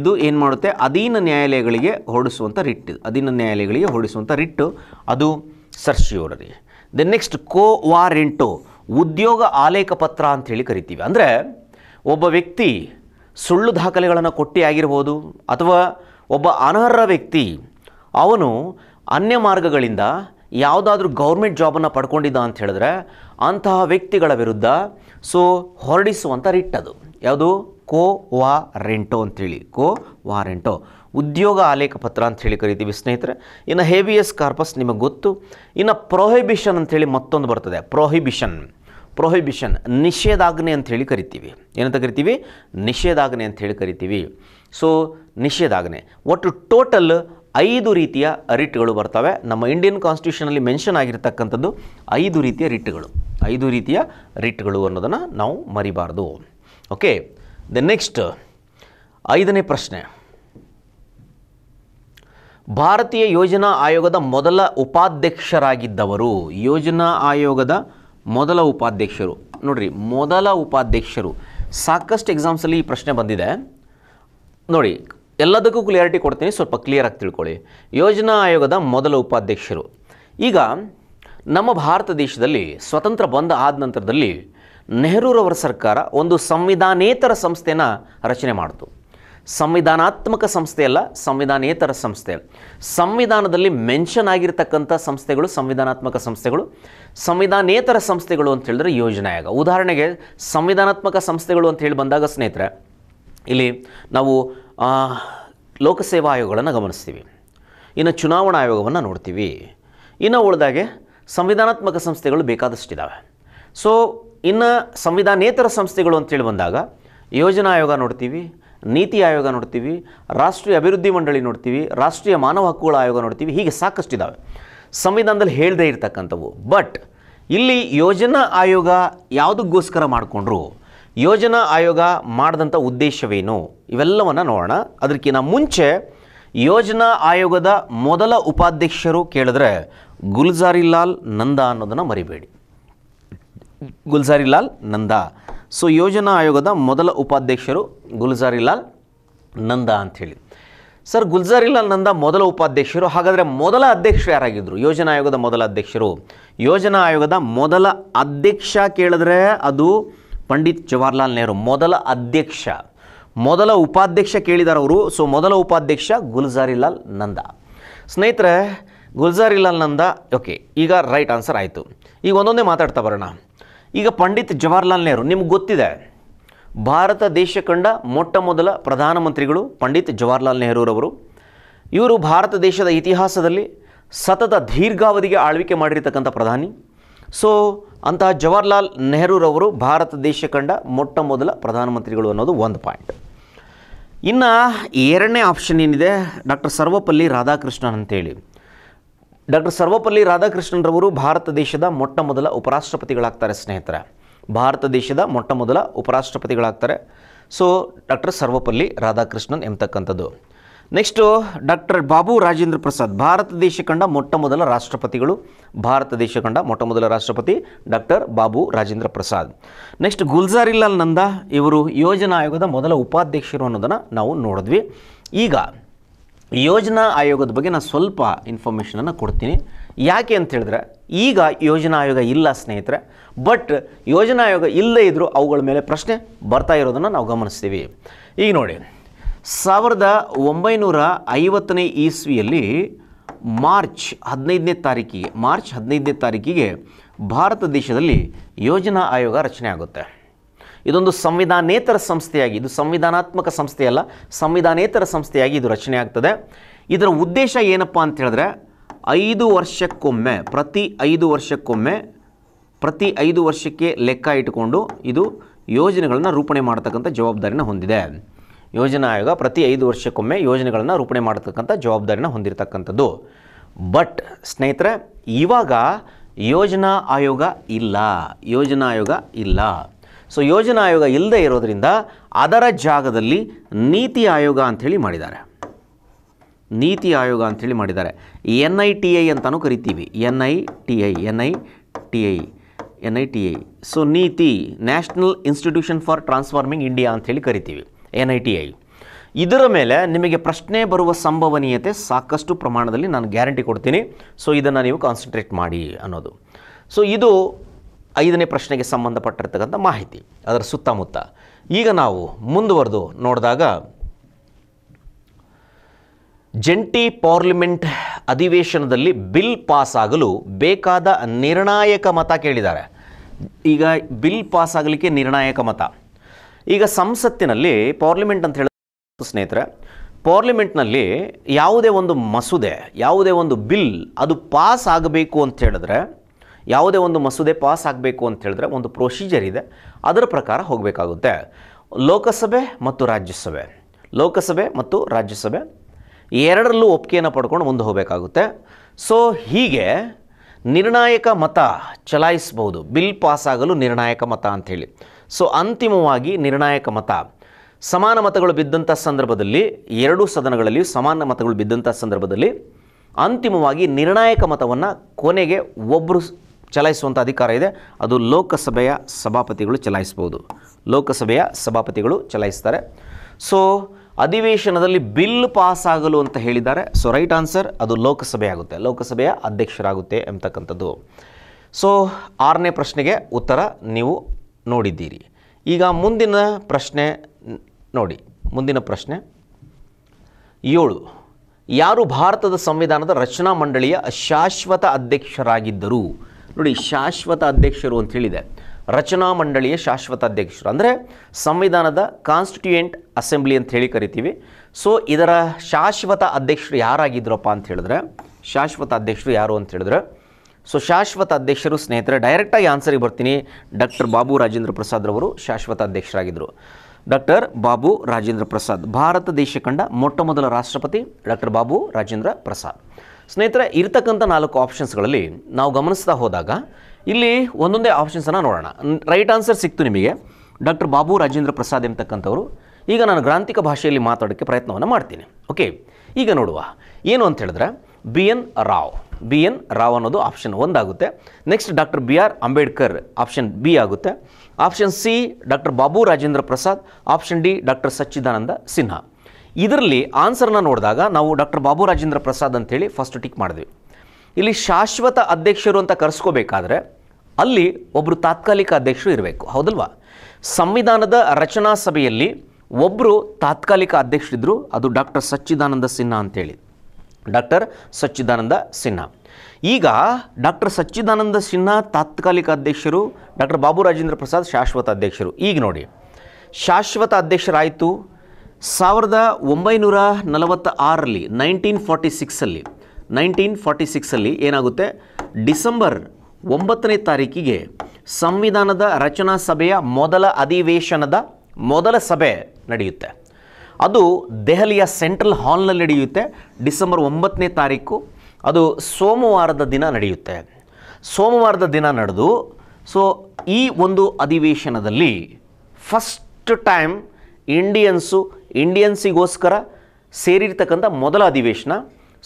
ಇದು ಏನು ಮಾಡುತ್ತೆ ಅಧೀನ ನ್ಯಾಯಾಲಯಗಳಿಗೆ ಹೊರಡಿಸುವಂಥ ರಿಟ್ಟು ಅಧೀನ ನ್ಯಾಯಾಲಯಗಳಿಗೆ ಹೊರಡಿಸುವಂಥ ರಿಟ್ಟು ಅದು ಸರ್ಶಿಯವರಲ್ಲಿ ದೆನ್ ನೆಕ್ಸ್ಟ್ ಕೋ ವಾರೆಂಟು ಉದ್ಯೋಗ ಆಲೇಖ ಪತ್ರ ಅಂಥೇಳಿ ಕರಿತೀವಿ ಅಂದರೆ ಒಬ್ಬ ವ್ಯಕ್ತಿ ಸುಳ್ಳು ದಾಖಲೆಗಳನ್ನು ಕೊಟ್ಟಿ ಆಗಿರ್ಬೋದು ಅಥವಾ ಒಬ್ಬ ಅನರ್ಹ ವ್ಯಕ್ತಿ ಅವನು ಅನ್ಯ ಮಾರ್ಗಗಳಿಂದ ಯಾವುದಾದ್ರೂ ಗೌರ್ಮೆಂಟ್ ಜಾಬನ್ನು ಪಡ್ಕೊಂಡಿದ್ದ ಅಂತ ಹೇಳಿದ್ರೆ ಅಂತಹ ವ್ಯಕ್ತಿಗಳ ವಿರುದ್ಧ ಸೊ ಹೊರಡಿಸುವಂಥ ರಿಟ್ ಅದು ಯಾವುದು ಕೋ ವಾ ರೆಂಟೋ ಅಂಥೇಳಿ ಕೋ ವಾರೆಂಟೋ ಉದ್ಯೋಗ ಆಲೇಖ ಪತ್ರ ಅಂತ ಹೇಳಿ ಕರಿತೀವಿ ಸ್ನೇಹಿತರೆ ಇನ್ನು ಹೇವಿಯಸ್ ಕಾರ್ಪಸ್ ನಿಮಗೆ ಗೊತ್ತು ಇನ್ನು ಪ್ರೊಹಿಬಿಷನ್ ಅಂಥೇಳಿ ಮತ್ತೊಂದು ಬರ್ತದೆ ಪ್ರೊಹಿಬಿಷನ್ ಪ್ರೊಹಿಬಿಷನ್ ನಿಷೇಧಾಜ್ಞೆ ಅಂಥೇಳಿ ಕರಿತೀವಿ ಏನಂತ ಕರಿತೀವಿ ನಿಷೇಧಾಜ್ಞೆ ಅಂಥೇಳಿ ಕರಿತೀವಿ ಸೊ ನಿಷೇಧಾಜ್ಞೆ ಒಟ್ಟು ಟೋಟಲ್ ಐದು ರೀತಿಯ ರಿಟ್ಗಳು ಬರ್ತವೆ ನಮ್ಮ ಇಂಡಿಯನ್ ಕಾನ್ಸ್ಟಿಟ್ಯೂಷನಲ್ಲಿ ಮೆನ್ಷನ್ ಆಗಿರತಕ್ಕಂಥದ್ದು ಐದು ರೀತಿಯ ರಿಟ್ಗಳು ಐದು ರೀತಿಯ ರಿಟ್ಗಳು ಅನ್ನೋದನ್ನು ನಾವು ಮರಿಬಾರ್ದು ಓಕೆ ದ ನೆಕ್ಸ್ಟ್ ಐದನೇ ಪ್ರಶ್ನೆ ಭಾರತೀಯ ಯೋಜನಾ ಆಯೋಗದ ಮೊದಲ ಉಪಾಧ್ಯಕ್ಷರಾಗಿದ್ದವರು ಯೋಜನಾ ಆಯೋಗದ ಮೊದಲ ಉಪಾಧ್ಯಕ್ಷರು ನೋಡ್ರಿ ಮೊದಲ ಉಪಾಧ್ಯಕ್ಷರು ಸಾಕಷ್ಟು ಎಕ್ಸಾಮ್ಸಲ್ಲಿ ಈ ಪ್ರಶ್ನೆ ಬಂದಿದೆ ನೋಡಿ ಎಲ್ಲದಕ್ಕೂ ಕ್ಲಿಯಾರಿಟಿ ಕೊಡ್ತೀನಿ ಸ್ವಲ್ಪ ಕ್ಲಿಯರಾಗಿ ತಿಳ್ಕೊಳ್ಳಿ ಯೋಜನಾ ಆಯೋಗದ ಮೊದಲ ಉಪಾಧ್ಯಕ್ಷರು ಈಗ ನಮ್ಮ ಭಾರತ ದೇಶದಲ್ಲಿ ಸ್ವತಂತ್ರ ಬಂದ ಆದ ನಂತರದಲ್ಲಿ ನೆಹರೂರವರ ಸರ್ಕಾರ ಒಂದು ಸಂವಿಧಾನೇತರ ಸಂಸ್ಥೆನ ರಚನೆ ಮಾಡಿತು ಸಂವಿಧಾನಾತ್ಮಕ ಸಂಸ್ಥೆಯಲ್ಲ ಸಂವಿಧಾನೇತರ ಸಂಸ್ಥೆ ಸಂವಿಧಾನದಲ್ಲಿ ಮೆನ್ಷನ್ ಆಗಿರತಕ್ಕಂಥ ಸಂಸ್ಥೆಗಳು ಸಂವಿಧಾನಾತ್ಮಕ ಸಂಸ್ಥೆಗಳು ಸಂವಿಧಾನೇತರ ಸಂಸ್ಥೆಗಳು ಅಂತ ಹೇಳಿದ್ರೆ ಯೋಜನೆ ಆಯೋಗ ಉದಾಹರಣೆಗೆ ಸಂವಿಧಾನಾತ್ಮಕ ಸಂಸ್ಥೆಗಳು ಅಂತ ಹೇಳಿ ಬಂದಾಗ ಸ್ನೇಹಿತರೆ ಇಲ್ಲಿ ನಾವು ಲೋಕಸೇವಾ ಆಯೋಗಗಳನ್ನು ಗಮನಿಸ್ತೀವಿ ಇನ್ನು ಚುನಾವಣಾ ಆಯೋಗವನ್ನು ನೋಡ್ತೀವಿ ಇನ್ನು ಉಳಿದಾಗೆ ಸಂವಿಧಾನಾತ್ಮಕ ಸಂಸ್ಥೆಗಳು ಬೇಕಾದಷ್ಟಿದ್ದಾವೆ ಸೊ ಇನ್ನು ಸಂವಿಧಾನೇತರ ಸಂಸ್ಥೆಗಳು ಅಂತೇಳಿ ಬಂದಾಗ ಯೋಜನಾ ಆಯೋಗ ನೋಡ್ತೀವಿ ನೀತಿ ಆಯೋಗ ನೋಡ್ತೀವಿ ರಾಷ್ಟ್ರೀಯ ಅಭಿವೃದ್ಧಿ ಮಂಡಳಿ ನೋಡ್ತೀವಿ ರಾಷ್ಟ್ರೀಯ ಮಾನವ ಹಕ್ಕುಗಳ ಆಯೋಗ ನೋಡ್ತೀವಿ ಹೀಗೆ ಸಾಕಷ್ಟಿದ್ದಾವೆ ಸಂವಿಧಾನದಲ್ಲಿ ಹೇಳದೇ ಇರ್ತಕ್ಕಂಥವು ಬಟ್ ಇಲ್ಲಿ ಯೋಜನಾ ಆಯೋಗ ಯಾವುದಕ್ಕೋಸ್ಕರ ಮಾಡಿಕೊಂಡ್ರು ಯೋಜನಾ ಆಯೋಗ ಮಾಡಿದಂಥ ಉದ್ದೇಶವೇನು ಇವೆಲ್ಲವನ್ನು ನೋಡೋಣ ಅದಕ್ಕಿಂತ ಮುಂಚೆ ಯೋಜನಾ ಆಯೋಗದ ಮೊದಲ ಉಪಾಧ್ಯಕ್ಷರು ಕೇಳಿದ್ರೆ ಗುಲ್ಜಾರಿಲಾಲ್ ನಂದಾ ಅನ್ನೋದನ್ನು ಮರಿಬೇಡಿ ಗುಲ್ಜಾರಿಲಾಲ್ ನಂದಾ ಸೊ ಯೋಜನಾ ಆಯೋಗದ ಮೊದಲ ಉಪಾಧ್ಯಕ್ಷರು ಗುಲ್ಜಾರಿಲಾಲ್ ನಂದಾ ಅಂಥೇಳಿ ಸರ್ ಗುಲ್ಜಾರಿಲಾಲ್ ನಂದಾ ಮೊದಲ ಉಪಾಧ್ಯಕ್ಷರು ಹಾಗಾದರೆ ಮೊದಲ ಅಧ್ಯಕ್ಷರು ಯಾರಾಗಿದ್ದರು ಯೋಜನಾ ಆಯೋಗದ ಮೊದಲ ಅಧ್ಯಕ್ಷರು ಯೋಜನಾ ಆಯೋಗದ ಮೊದಲ ಅಧ್ಯಕ್ಷ ಕೇಳಿದ್ರೆ ಅದು ಪಂಡಿತ್ ಜವಾಹರ್ಲಾಲ್ ನೆಹರು ಮೊದಲ ಅಧ್ಯಕ್ಷ ಮೊದಲ ಉಪಾಧ್ಯಕ್ಷ ಕೇಳಿದಾರವರು ಅವರು ಸೊ ಮೊದಲ ಉಪಾಧ್ಯಕ್ಷ ಗುಲ್ಜಾರಿಲಾಲ್ ನಂದ ಸ್ನೇಹಿತರೆ ಗುಲ್ಜಾರಿಲಾಲ್ ನಂದ ಓಕೆ ಈಗ ರೈಟ್ ಆನ್ಸರ್ ಆಯಿತು ಈಗ ಒಂದೊಂದೇ ಮಾತಾಡ್ತಾ ಬರೋಣ ಈಗ ಪಂಡಿತ್ ಜವಾಹರ್ಲಾಲ್ ನೆಹರು ನಿಮ್ಗೆ ಗೊತ್ತಿದೆ ಭಾರತ ದೇಶ ಕಂಡ ಮೊಟ್ಟ ಮೊದಲ ಪ್ರಧಾನಮಂತ್ರಿಗಳು ಪಂಡಿತ್ ಜವಾಹರ್ಲಾಲ್ ನೆಹರೂರವರು ಇವರು ಭಾರತ ದೇಶದ ಇತಿಹಾಸದಲ್ಲಿ ಸತತ ದೀರ್ಘಾವಧಿಗೆ ಆಳ್ವಿಕೆ ಮಾಡಿರ್ತಕ್ಕಂಥ ಪ್ರಧಾನಿ ಸೊ ಅಂತಹ ಜವಾಹರ್ಲಾಲ್ ನೆಹರೂರವರು ಭಾರತ ದೇಶ ಕಂಡ ಮೊಟ್ಟ ಮೊದಲ ಪ್ರಧಾನಮಂತ್ರಿಗಳು ಅನ್ನೋದು ಒಂದು ಪಾಯಿಂಟ್ ಇನ್ನು ಎರಡನೇ ಆಪ್ಷನ್ ಏನಿದೆ ಡಾಕ್ಟರ್ ಸರ್ವಪಲ್ಲಿ ರಾಧಾಕೃಷ್ಣನ್ ಅಂತೇಳಿ ಡಾಕ್ಟರ್ ಸರ್ವಪಲ್ಲಿ ರಾಧಾಕೃಷ್ಣನ್ರವರು ಭಾರತ ದೇಶದ ಮೊಟ್ಟ ಮೊದಲ ಉಪರಾಷ್ಟ್ರಪತಿಗಳಾಗ್ತಾರೆ ಸ್ನೇಹಿತರೆ ಭಾರತ ದೇಶದ ಮೊಟ್ಟ ಮೊದಲ ಉಪರಾಷ್ಟ್ರಪತಿಗಳಾಗ್ತಾರೆ ಸೊ ಡಾಕ್ಟರ್ ಸರ್ವಪಲ್ಲಿ ರಾಧಾಕೃಷ್ಣನ್ ಎಂಬತಕ್ಕಂಥದ್ದು ನೆಕ್ಸ್ಟು ಡಾಕ್ಟರ್ ಬಾಬು ರಾಜೇಂದ್ರ ಪ್ರಸಾದ್ ಭಾರತ ದೇಶ ಕಂಡ ಮೊಟ್ಟ ಮೊದಲ ರಾಷ್ಟ್ರಪತಿಗಳು ಭಾರತ ದೇಶ ಕಂಡ ಮೊಟ್ಟ ಮೊದಲ ರಾಷ್ಟ್ರಪತಿ ಡಾಕ್ಟರ್ ಬಾಬು ರಾಜೇಂದ್ರ ಪ್ರಸಾದ್ ನೆಕ್ಸ್ಟ್ ಗುಲ್ಜಾರಿಲಾಲ್ ನಂದಾ ಇವರು ಯೋಜನಾ ಆಯೋಗದ ಮೊದಲ ಉಪಾಧ್ಯಕ್ಷರು ಅನ್ನೋದನ್ನು ನಾವು ನೋಡಿದ್ವಿ ಈಗ ಯೋಜನಾ ಆಯೋಗದ ಬಗ್ಗೆ ನಾನು ಸ್ವಲ್ಪ ಇನ್ಫಾರ್ಮೇಷನನ್ನು ಕೊಡ್ತೀನಿ ಯಾಕೆ ಅಂತ ಹೇಳಿದ್ರೆ ಈಗ ಯೋಜನಾ ಆಯೋಗ ಇಲ್ಲ ಸ್ನೇಹಿತರೆ ಬಟ್ ಯೋಜನಾ ಆಯೋಗ ಇಲ್ಲದೇ ಇದ್ದರೂ ಅವುಗಳ ಮೇಲೆ ಪ್ರಶ್ನೆ ಬರ್ತಾ ಇರೋದನ್ನು ನಾವು ಗಮನಿಸ್ತೀವಿ ಈಗ ನೋಡಿ ಸಾವಿರದ ಒಂಬೈನೂರ ಐವತ್ತನೇ ಇಸ್ವಿಯಲ್ಲಿ ಮಾರ್ಚ್ ಹದಿನೈದನೇ ತಾರೀಕಿಗೆ ಮಾರ್ಚ್ ಹದಿನೈದನೇ ತಾರೀಕಿಗೆ ಭಾರತ ದೇಶದಲ್ಲಿ ಯೋಜನಾ ಆಯೋಗ ರಚನೆ ಆಗುತ್ತೆ ಇದೊಂದು ಸಂವಿಧಾನೇತರ ಸಂಸ್ಥೆಯಾಗಿ ಇದು ಸಂವಿಧಾನಾತ್ಮಕ ಸಂಸ್ಥೆಯಲ್ಲ ಸಂವಿಧಾನೇತರ ಸಂಸ್ಥೆಯಾಗಿ ಇದು ರಚನೆ ಆಗ್ತದೆ ಇದರ ಉದ್ದೇಶ ಏನಪ್ಪ ಅಂತ ಹೇಳಿದ್ರೆ ಐದು ವರ್ಷಕ್ಕೊಮ್ಮೆ ಪ್ರತಿ ಐದು ವರ್ಷಕ್ಕೊಮ್ಮೆ ಪ್ರತಿ ಐದು ವರ್ಷಕ್ಕೆ ಲೆಕ್ಕ ಇಟ್ಟುಕೊಂಡು ಇದು ಯೋಜನೆಗಳನ್ನು ರೂಪಣೆ ಮಾಡತಕ್ಕಂಥ ಜವಾಬ್ದಾರಿನ ಹೊಂದಿದೆ ಯೋಜನಾ ಆಯೋಗ ಪ್ರತಿ ಐದು ವರ್ಷಕ್ಕೊಮ್ಮೆ ಯೋಜನೆಗಳನ್ನು ರೂಪಣೆ ಮಾಡತಕ್ಕಂಥ ಜವಾಬ್ದಾರಿನ ಹೊಂದಿರತಕ್ಕಂಥದ್ದು ಬಟ್ ಸ್ನೇಹಿತರೆ ಇವಾಗ ಯೋಜನಾ ಆಯೋಗ ಇಲ್ಲ ಯೋಜನಾ ಆಯೋಗ ಇಲ್ಲ ಸೊ ಯೋಜನಾ ಆಯೋಗ ಇಲ್ಲದೆ ಇರೋದರಿಂದ ಅದರ ಜಾಗದಲ್ಲಿ ನೀತಿ ಆಯೋಗ ಅಂಥೇಳಿ ಮಾಡಿದ್ದಾರೆ ನೀತಿ ಆಯೋಗ ಅಂಥೇಳಿ ಮಾಡಿದ್ದಾರೆ ಎನ್ ಐ ಟಿ ಐ ಅಂತಲೂ ಕರಿತೀವಿ N I T I N I T I N I T I so Niti national institution for transforming India ಅಂಥೇಳಿ ಕರಿತೀವಿ ಎನ್ ಐ ಟಿ ಐ ಇದರ ಮೇಲೆ ನಿಮಗೆ ಪ್ರಶ್ನೆ ಬರುವ ಸಂಭವನೀಯತೆ ಸಾಕಷ್ಟು ಪ್ರಮಾಣದಲ್ಲಿ ನಾನು ಗ್ಯಾರಂಟಿ ಕೊಡ್ತೀನಿ ಸೊ ಇದನ್ನು ನೀವು ಕಾನ್ಸಂಟ್ರೇಟ್ ಮಾಡಿ ಅನ್ನೋದು ಸೊ ಇದು ಐದನೇ ಪ್ರಶ್ನೆಗೆ ಸಂಬಂಧಪಟ್ಟಿರ್ತಕ್ಕಂಥ ಮಾಹಿತಿ ಅದರ ಸುತ್ತಮುತ್ತ ಈಗ ನಾವು ಮುಂದುವರೆದು ನೋಡಿದಾಗ ಜಂಟಿ ಪಾರ್ಲಿಮೆಂಟ್ ಅಧಿವೇಶನದಲ್ಲಿ ಬಿಲ್ ಪಾಸ್ ಆಗಲು ಬೇಕಾದ ನಿರ್ಣಾಯಕ ಮತ ಕೇಳಿದ್ದಾರೆ ಈಗ ಬಿಲ್ ಪಾಸ್ ಆಗಲಿಕ್ಕೆ ನಿರ್ಣಾಯಕ ಮತ ಈಗ ಸಂಸತ್ತಿನಲ್ಲಿ ಪಾರ್ಲಿಮೆಂಟ್ ಅಂತ ಹೇಳಿ ಸ್ನೇಹಿತರೆ ಪಾರ್ಲಿಮೆಂಟ್ನಲ್ಲಿ ಯಾವುದೇ ಒಂದು ಮಸೂದೆ ಯಾವುದೇ ಒಂದು ಬಿಲ್ ಅದು ಪಾಸ್ ಆಗಬೇಕು ಅಂತ ಹೇಳಿದ್ರೆ ಯಾವುದೇ ಒಂದು ಮಸೂದೆ ಪಾಸ್ ಆಗಬೇಕು ಅಂತ ಹೇಳಿದ್ರೆ ಒಂದು ಪ್ರೊಸೀಜರ್ ಇದೆ ಅದರ ಪ್ರಕಾರ ಹೋಗಬೇಕಾಗುತ್ತೆ ಲೋಕಸಭೆ ಮತ್ತು ರಾಜ್ಯಸಭೆ ಲೋಕಸಭೆ ಮತ್ತು ರಾಜ್ಯಸಭೆ ಎರಡರಲ್ಲೂ ಒಪ್ಪಿಗೆಯನ್ನು ಪಡ್ಕೊಂಡು ಮುಂದೆ ಹೋಗಬೇಕಾಗುತ್ತೆ ಸೊ ಹೀಗೆ ನಿರ್ಣಾಯಕ ಮತ ಚಲಾಯಿಸಬಹುದು ಬಿಲ್ ಪಾಸ್ ಆಗಲು ನಿರ್ಣಾಯಕ ಮತ ಅಂಥೇಳಿ ಸೊ ಅಂತಿಮವಾಗಿ ನಿರ್ಣಾಯಕ ಮತ ಸಮಾನ ಮತಗಳು ಬಿದ್ದಂಥ ಸಂದರ್ಭದಲ್ಲಿ ಎರಡೂ ಸದನಗಳಲ್ಲಿ ಸಮಾನ ಮತಗಳು ಬಿದ್ದಂಥ ಸಂದರ್ಭದಲ್ಲಿ ಅಂತಿಮವಾಗಿ ನಿರ್ಣಾಯಕ ಮತವನ್ನು ಕೊನೆಗೆ ಒಬ್ಬರು ಚಲಾಯಿಸುವಂಥ ಅಧಿಕಾರ ಇದೆ ಅದು ಲೋಕಸಭೆಯ ಸಭಾಪತಿಗಳು ಚಲಾಯಿಸ್ಬೋದು ಲೋಕಸಭೆಯ ಸಭಾಪತಿಗಳು ಚಲಾಯಿಸ್ತಾರೆ ಸೊ ಅಧಿವೇಶನದಲ್ಲಿ ಬಿಲ್ ಪಾಸ್ ಆಗಲು ಅಂತ ಹೇಳಿದ್ದಾರೆ ಸೊ ರೈಟ್ ಆನ್ಸರ್ ಅದು ಲೋಕಸಭೆ ಆಗುತ್ತೆ ಲೋಕಸಭೆಯ ಅಧ್ಯಕ್ಷರಾಗುತ್ತೆ ಎಂಬತಕ್ಕಂಥದ್ದು ಸೊ ಆರನೇ ಪ್ರಶ್ನೆಗೆ ಉತ್ತರ ನೀವು ನೋಡಿದ್ದೀರಿ ಈಗ ಮುಂದಿನ ಪ್ರಶ್ನೆ ನೋಡಿ ಮುಂದಿನ ಪ್ರಶ್ನೆ ಏಳು ಯಾರು ಭಾರತದ ಸಂವಿಧಾನದ ರಚನಾ ಮಂಡಳಿಯ ಶಾಶ್ವತ ಅಧ್ಯಕ್ಷರಾಗಿದ್ದರು ನೋಡಿ ಶಾಶ್ವತ ಅಧ್ಯಕ್ಷರು ಅಂತ ಹೇಳಿದೆ ರಚನಾ ಮಂಡಳಿಯ ಶಾಶ್ವತ ಅಧ್ಯಕ್ಷರು ಅಂದರೆ ಸಂವಿಧಾನದ ಕಾನ್ಸ್ಟಿಟ್ಯೂಯೆಂಟ್ ಅಸೆಂಬ್ಲಿ ಅಂತ ಹೇಳಿ ಕರಿತೀವಿ ಸೊ ಇದರ ಶಾಶ್ವತ ಅಧ್ಯಕ್ಷರು ಯಾರಾಗಿದ್ದರಪ್ಪ ಅಂತ ಹೇಳಿದ್ರೆ ಶಾಶ್ವತ ಅಧ್ಯಕ್ಷರು ಯಾರು ಅಂತ ಹೇಳಿದ್ರೆ ಸೊ ಶಾಶ್ವತ ಅಧ್ಯಕ್ಷರು ಸ್ನೇಹಿತರೆ ಡೈರೆಕ್ಟಾಗಿ ಆನ್ಸರಿಗೆ ಬರ್ತೀನಿ ಡಾಕ್ಟರ್ ಬಾಬು ರಾಜೇಂದ್ರ ಪ್ರಸಾದ್ ರವರು ಶಾಶ್ವತ ಅಧ್ಯಕ್ಷರಾಗಿದ್ದರು ಡಾಕ್ಟರ್ ಬಾಬು ರಾಜೇಂದ್ರ ಪ್ರಸಾದ್ ಭಾರತ ದೇಶ ಕಂಡ ಮೊಟ್ಟ ಮೊದಲ ರಾಷ್ಟ್ರಪತಿ ಡಾಕ್ಟರ್ ಬಾಬು ರಾಜೇಂದ್ರ ಪ್ರಸಾದ್ ಸ್ನೇಹಿತರೆ ಇರತಕ್ಕಂಥ ನಾಲ್ಕು ಆಪ್ಷನ್ಸ್ಗಳಲ್ಲಿ ನಾವು ಗಮನಿಸ್ತಾ ಹೋದಾಗ ಇಲ್ಲಿ ಒಂದೊಂದೇ ಆಪ್ಷನ್ಸನ್ನು ನೋಡೋಣ ರೈಟ್ ಆನ್ಸರ್ ಸಿಕ್ತು ನಿಮಗೆ ಡಾಕ್ಟರ್ ಬಾಬು ರಾಜೇಂದ್ರ ಪ್ರಸಾದ್ ಎಂಬತಕ್ಕಂಥವರು ಈಗ ನಾನು ಗ್ರಾಂಥಿಕ ಭಾಷೆಯಲ್ಲಿ ಮಾತಾಡೋಕ್ಕೆ ಪ್ರಯತ್ನವನ್ನು ಮಾಡ್ತೀನಿ ಓಕೆ ಈಗ ನೋಡುವ ಏನು ಅಂತ ಹೇಳಿದ್ರೆ B N Rao B N Rao ಅನ್ನೋದು ಆಪ್ಷನ್ ಒಂದಾಗುತ್ತೆ next doctor B R Ambedkar option B ಆಗುತ್ತೆ option C doctor Babu Rajendra Prasad option D doctor Sachchidananda Sinha ಇದರಲ್ಲಿ ಆನ್ಸರ್ನ ನೋಡಿದಾಗ ನಾವು ಡಾಕ್ಟರ್ ಬಾಬು ರಾಜೇಂದ್ರ ಪ್ರಸಾದ್ ಅಂತೇಳಿ ಫಸ್ಟ್ ಟಿಕ್ ಮಾಡಿದ್ವಿ ಇಲ್ಲಿ ಶಾಶ್ವತ ಅಧ್ಯಕ್ಷರು ಅಂತ ಕರೆಸ್ಕೋಬೇಕಾದ್ರೆ ಅಲ್ಲಿ ಒಬ್ಬರು ತಾತ್ಕಾಲಿಕ ಅಧ್ಯಕ್ಷರು ಇರಬೇಕು ಹೌದಲ್ವಾ ಸಂವಿಧಾನದ ರಚನಾ ಸಭೆಯಲ್ಲಿ ಒಬ್ಬರು ತಾತ್ಕಾಲಿಕ ಅಧ್ಯಕ್ಷರಿದ್ದರು ಅದು ಡಾಕ್ಟರ್ ಸಚ್ಚಿದಾನಂದ ಸಿನ್ಹಾ ಅಂತೇಳಿ ಡಾಕ್ಟರ್ ಸಚ್ಚಿದಾನಂದ ಸಿನ್ಹಾ ಈಗ ಡಾಕ್ಟರ್ ಸಚ್ಚಿದಾನಂದ ಸಿನ್ಹಾ ತಾತ್ಕಾಲಿಕ ಅಧ್ಯಕ್ಷರು ಡಾಕ್ಟರ್ ಬಾಬು ರಾಜೇಂದ್ರ ಪ್ರಸಾದ್ ಶಾಶ್ವತ ಅಧ್ಯಕ್ಷರು ಈಗ ನೋಡಿ ಶಾಶ್ವತ ಅಧ್ಯಕ್ಷರಾಯಿತು ಸಾವಿರದ ಒಂಬೈನೂರ ನಲವತ್ತ ಆರಲ್ಲಿ ನೈನ್ಟೀನ್ ಫಾರ್ಟಿ ಸಿಕ್ಸಲ್ಲಿ ನೈನ್ಟೀನ್ ಫಾರ್ಟಿ ಸಿಕ್ಸಲ್ಲಿ ಏನಾಗುತ್ತೆ ಡಿಸೆಂಬರ್ ಒಂಬತ್ತನೇ ತಾರೀಕಿಗೆ ಸಂವಿಧಾನದ ರಚನಾ ಸಭೆಯ ಮೊದಲ ಅಧಿವೇಶನದ ಮೊದಲ ಸಭೆ ನಡೆಯುತ್ತೆ ಅದು ದೆಹಲಿಯ ಸೆಂಟ್ರಲ್ ಹಾಲ್ನಲ್ಲಿ ನಡೆಯುತ್ತೆ ಡಿಸೆಂಬರ್ ಒಂಬತ್ತನೇ ತಾರೀಕು ಅದು ಸೋಮವಾರದ ದಿನ ನಡೆಯುತ್ತೆ ಸೋಮವಾರದ ದಿನ ನಡೆದು ಸೊ ಈ ಒಂದು ಅಧಿವೇಶನದಲ್ಲಿ ಫಸ್ಟ್ ಟೈಮ್ ಇಂಡಿಯನ್ಸು ಇಂಡಿಯನ್ಸಿಗೋಸ್ಕರ ಸೇರಿರ್ತಕ್ಕಂಥ ಮೊದಲ ಅಧಿವೇಶನ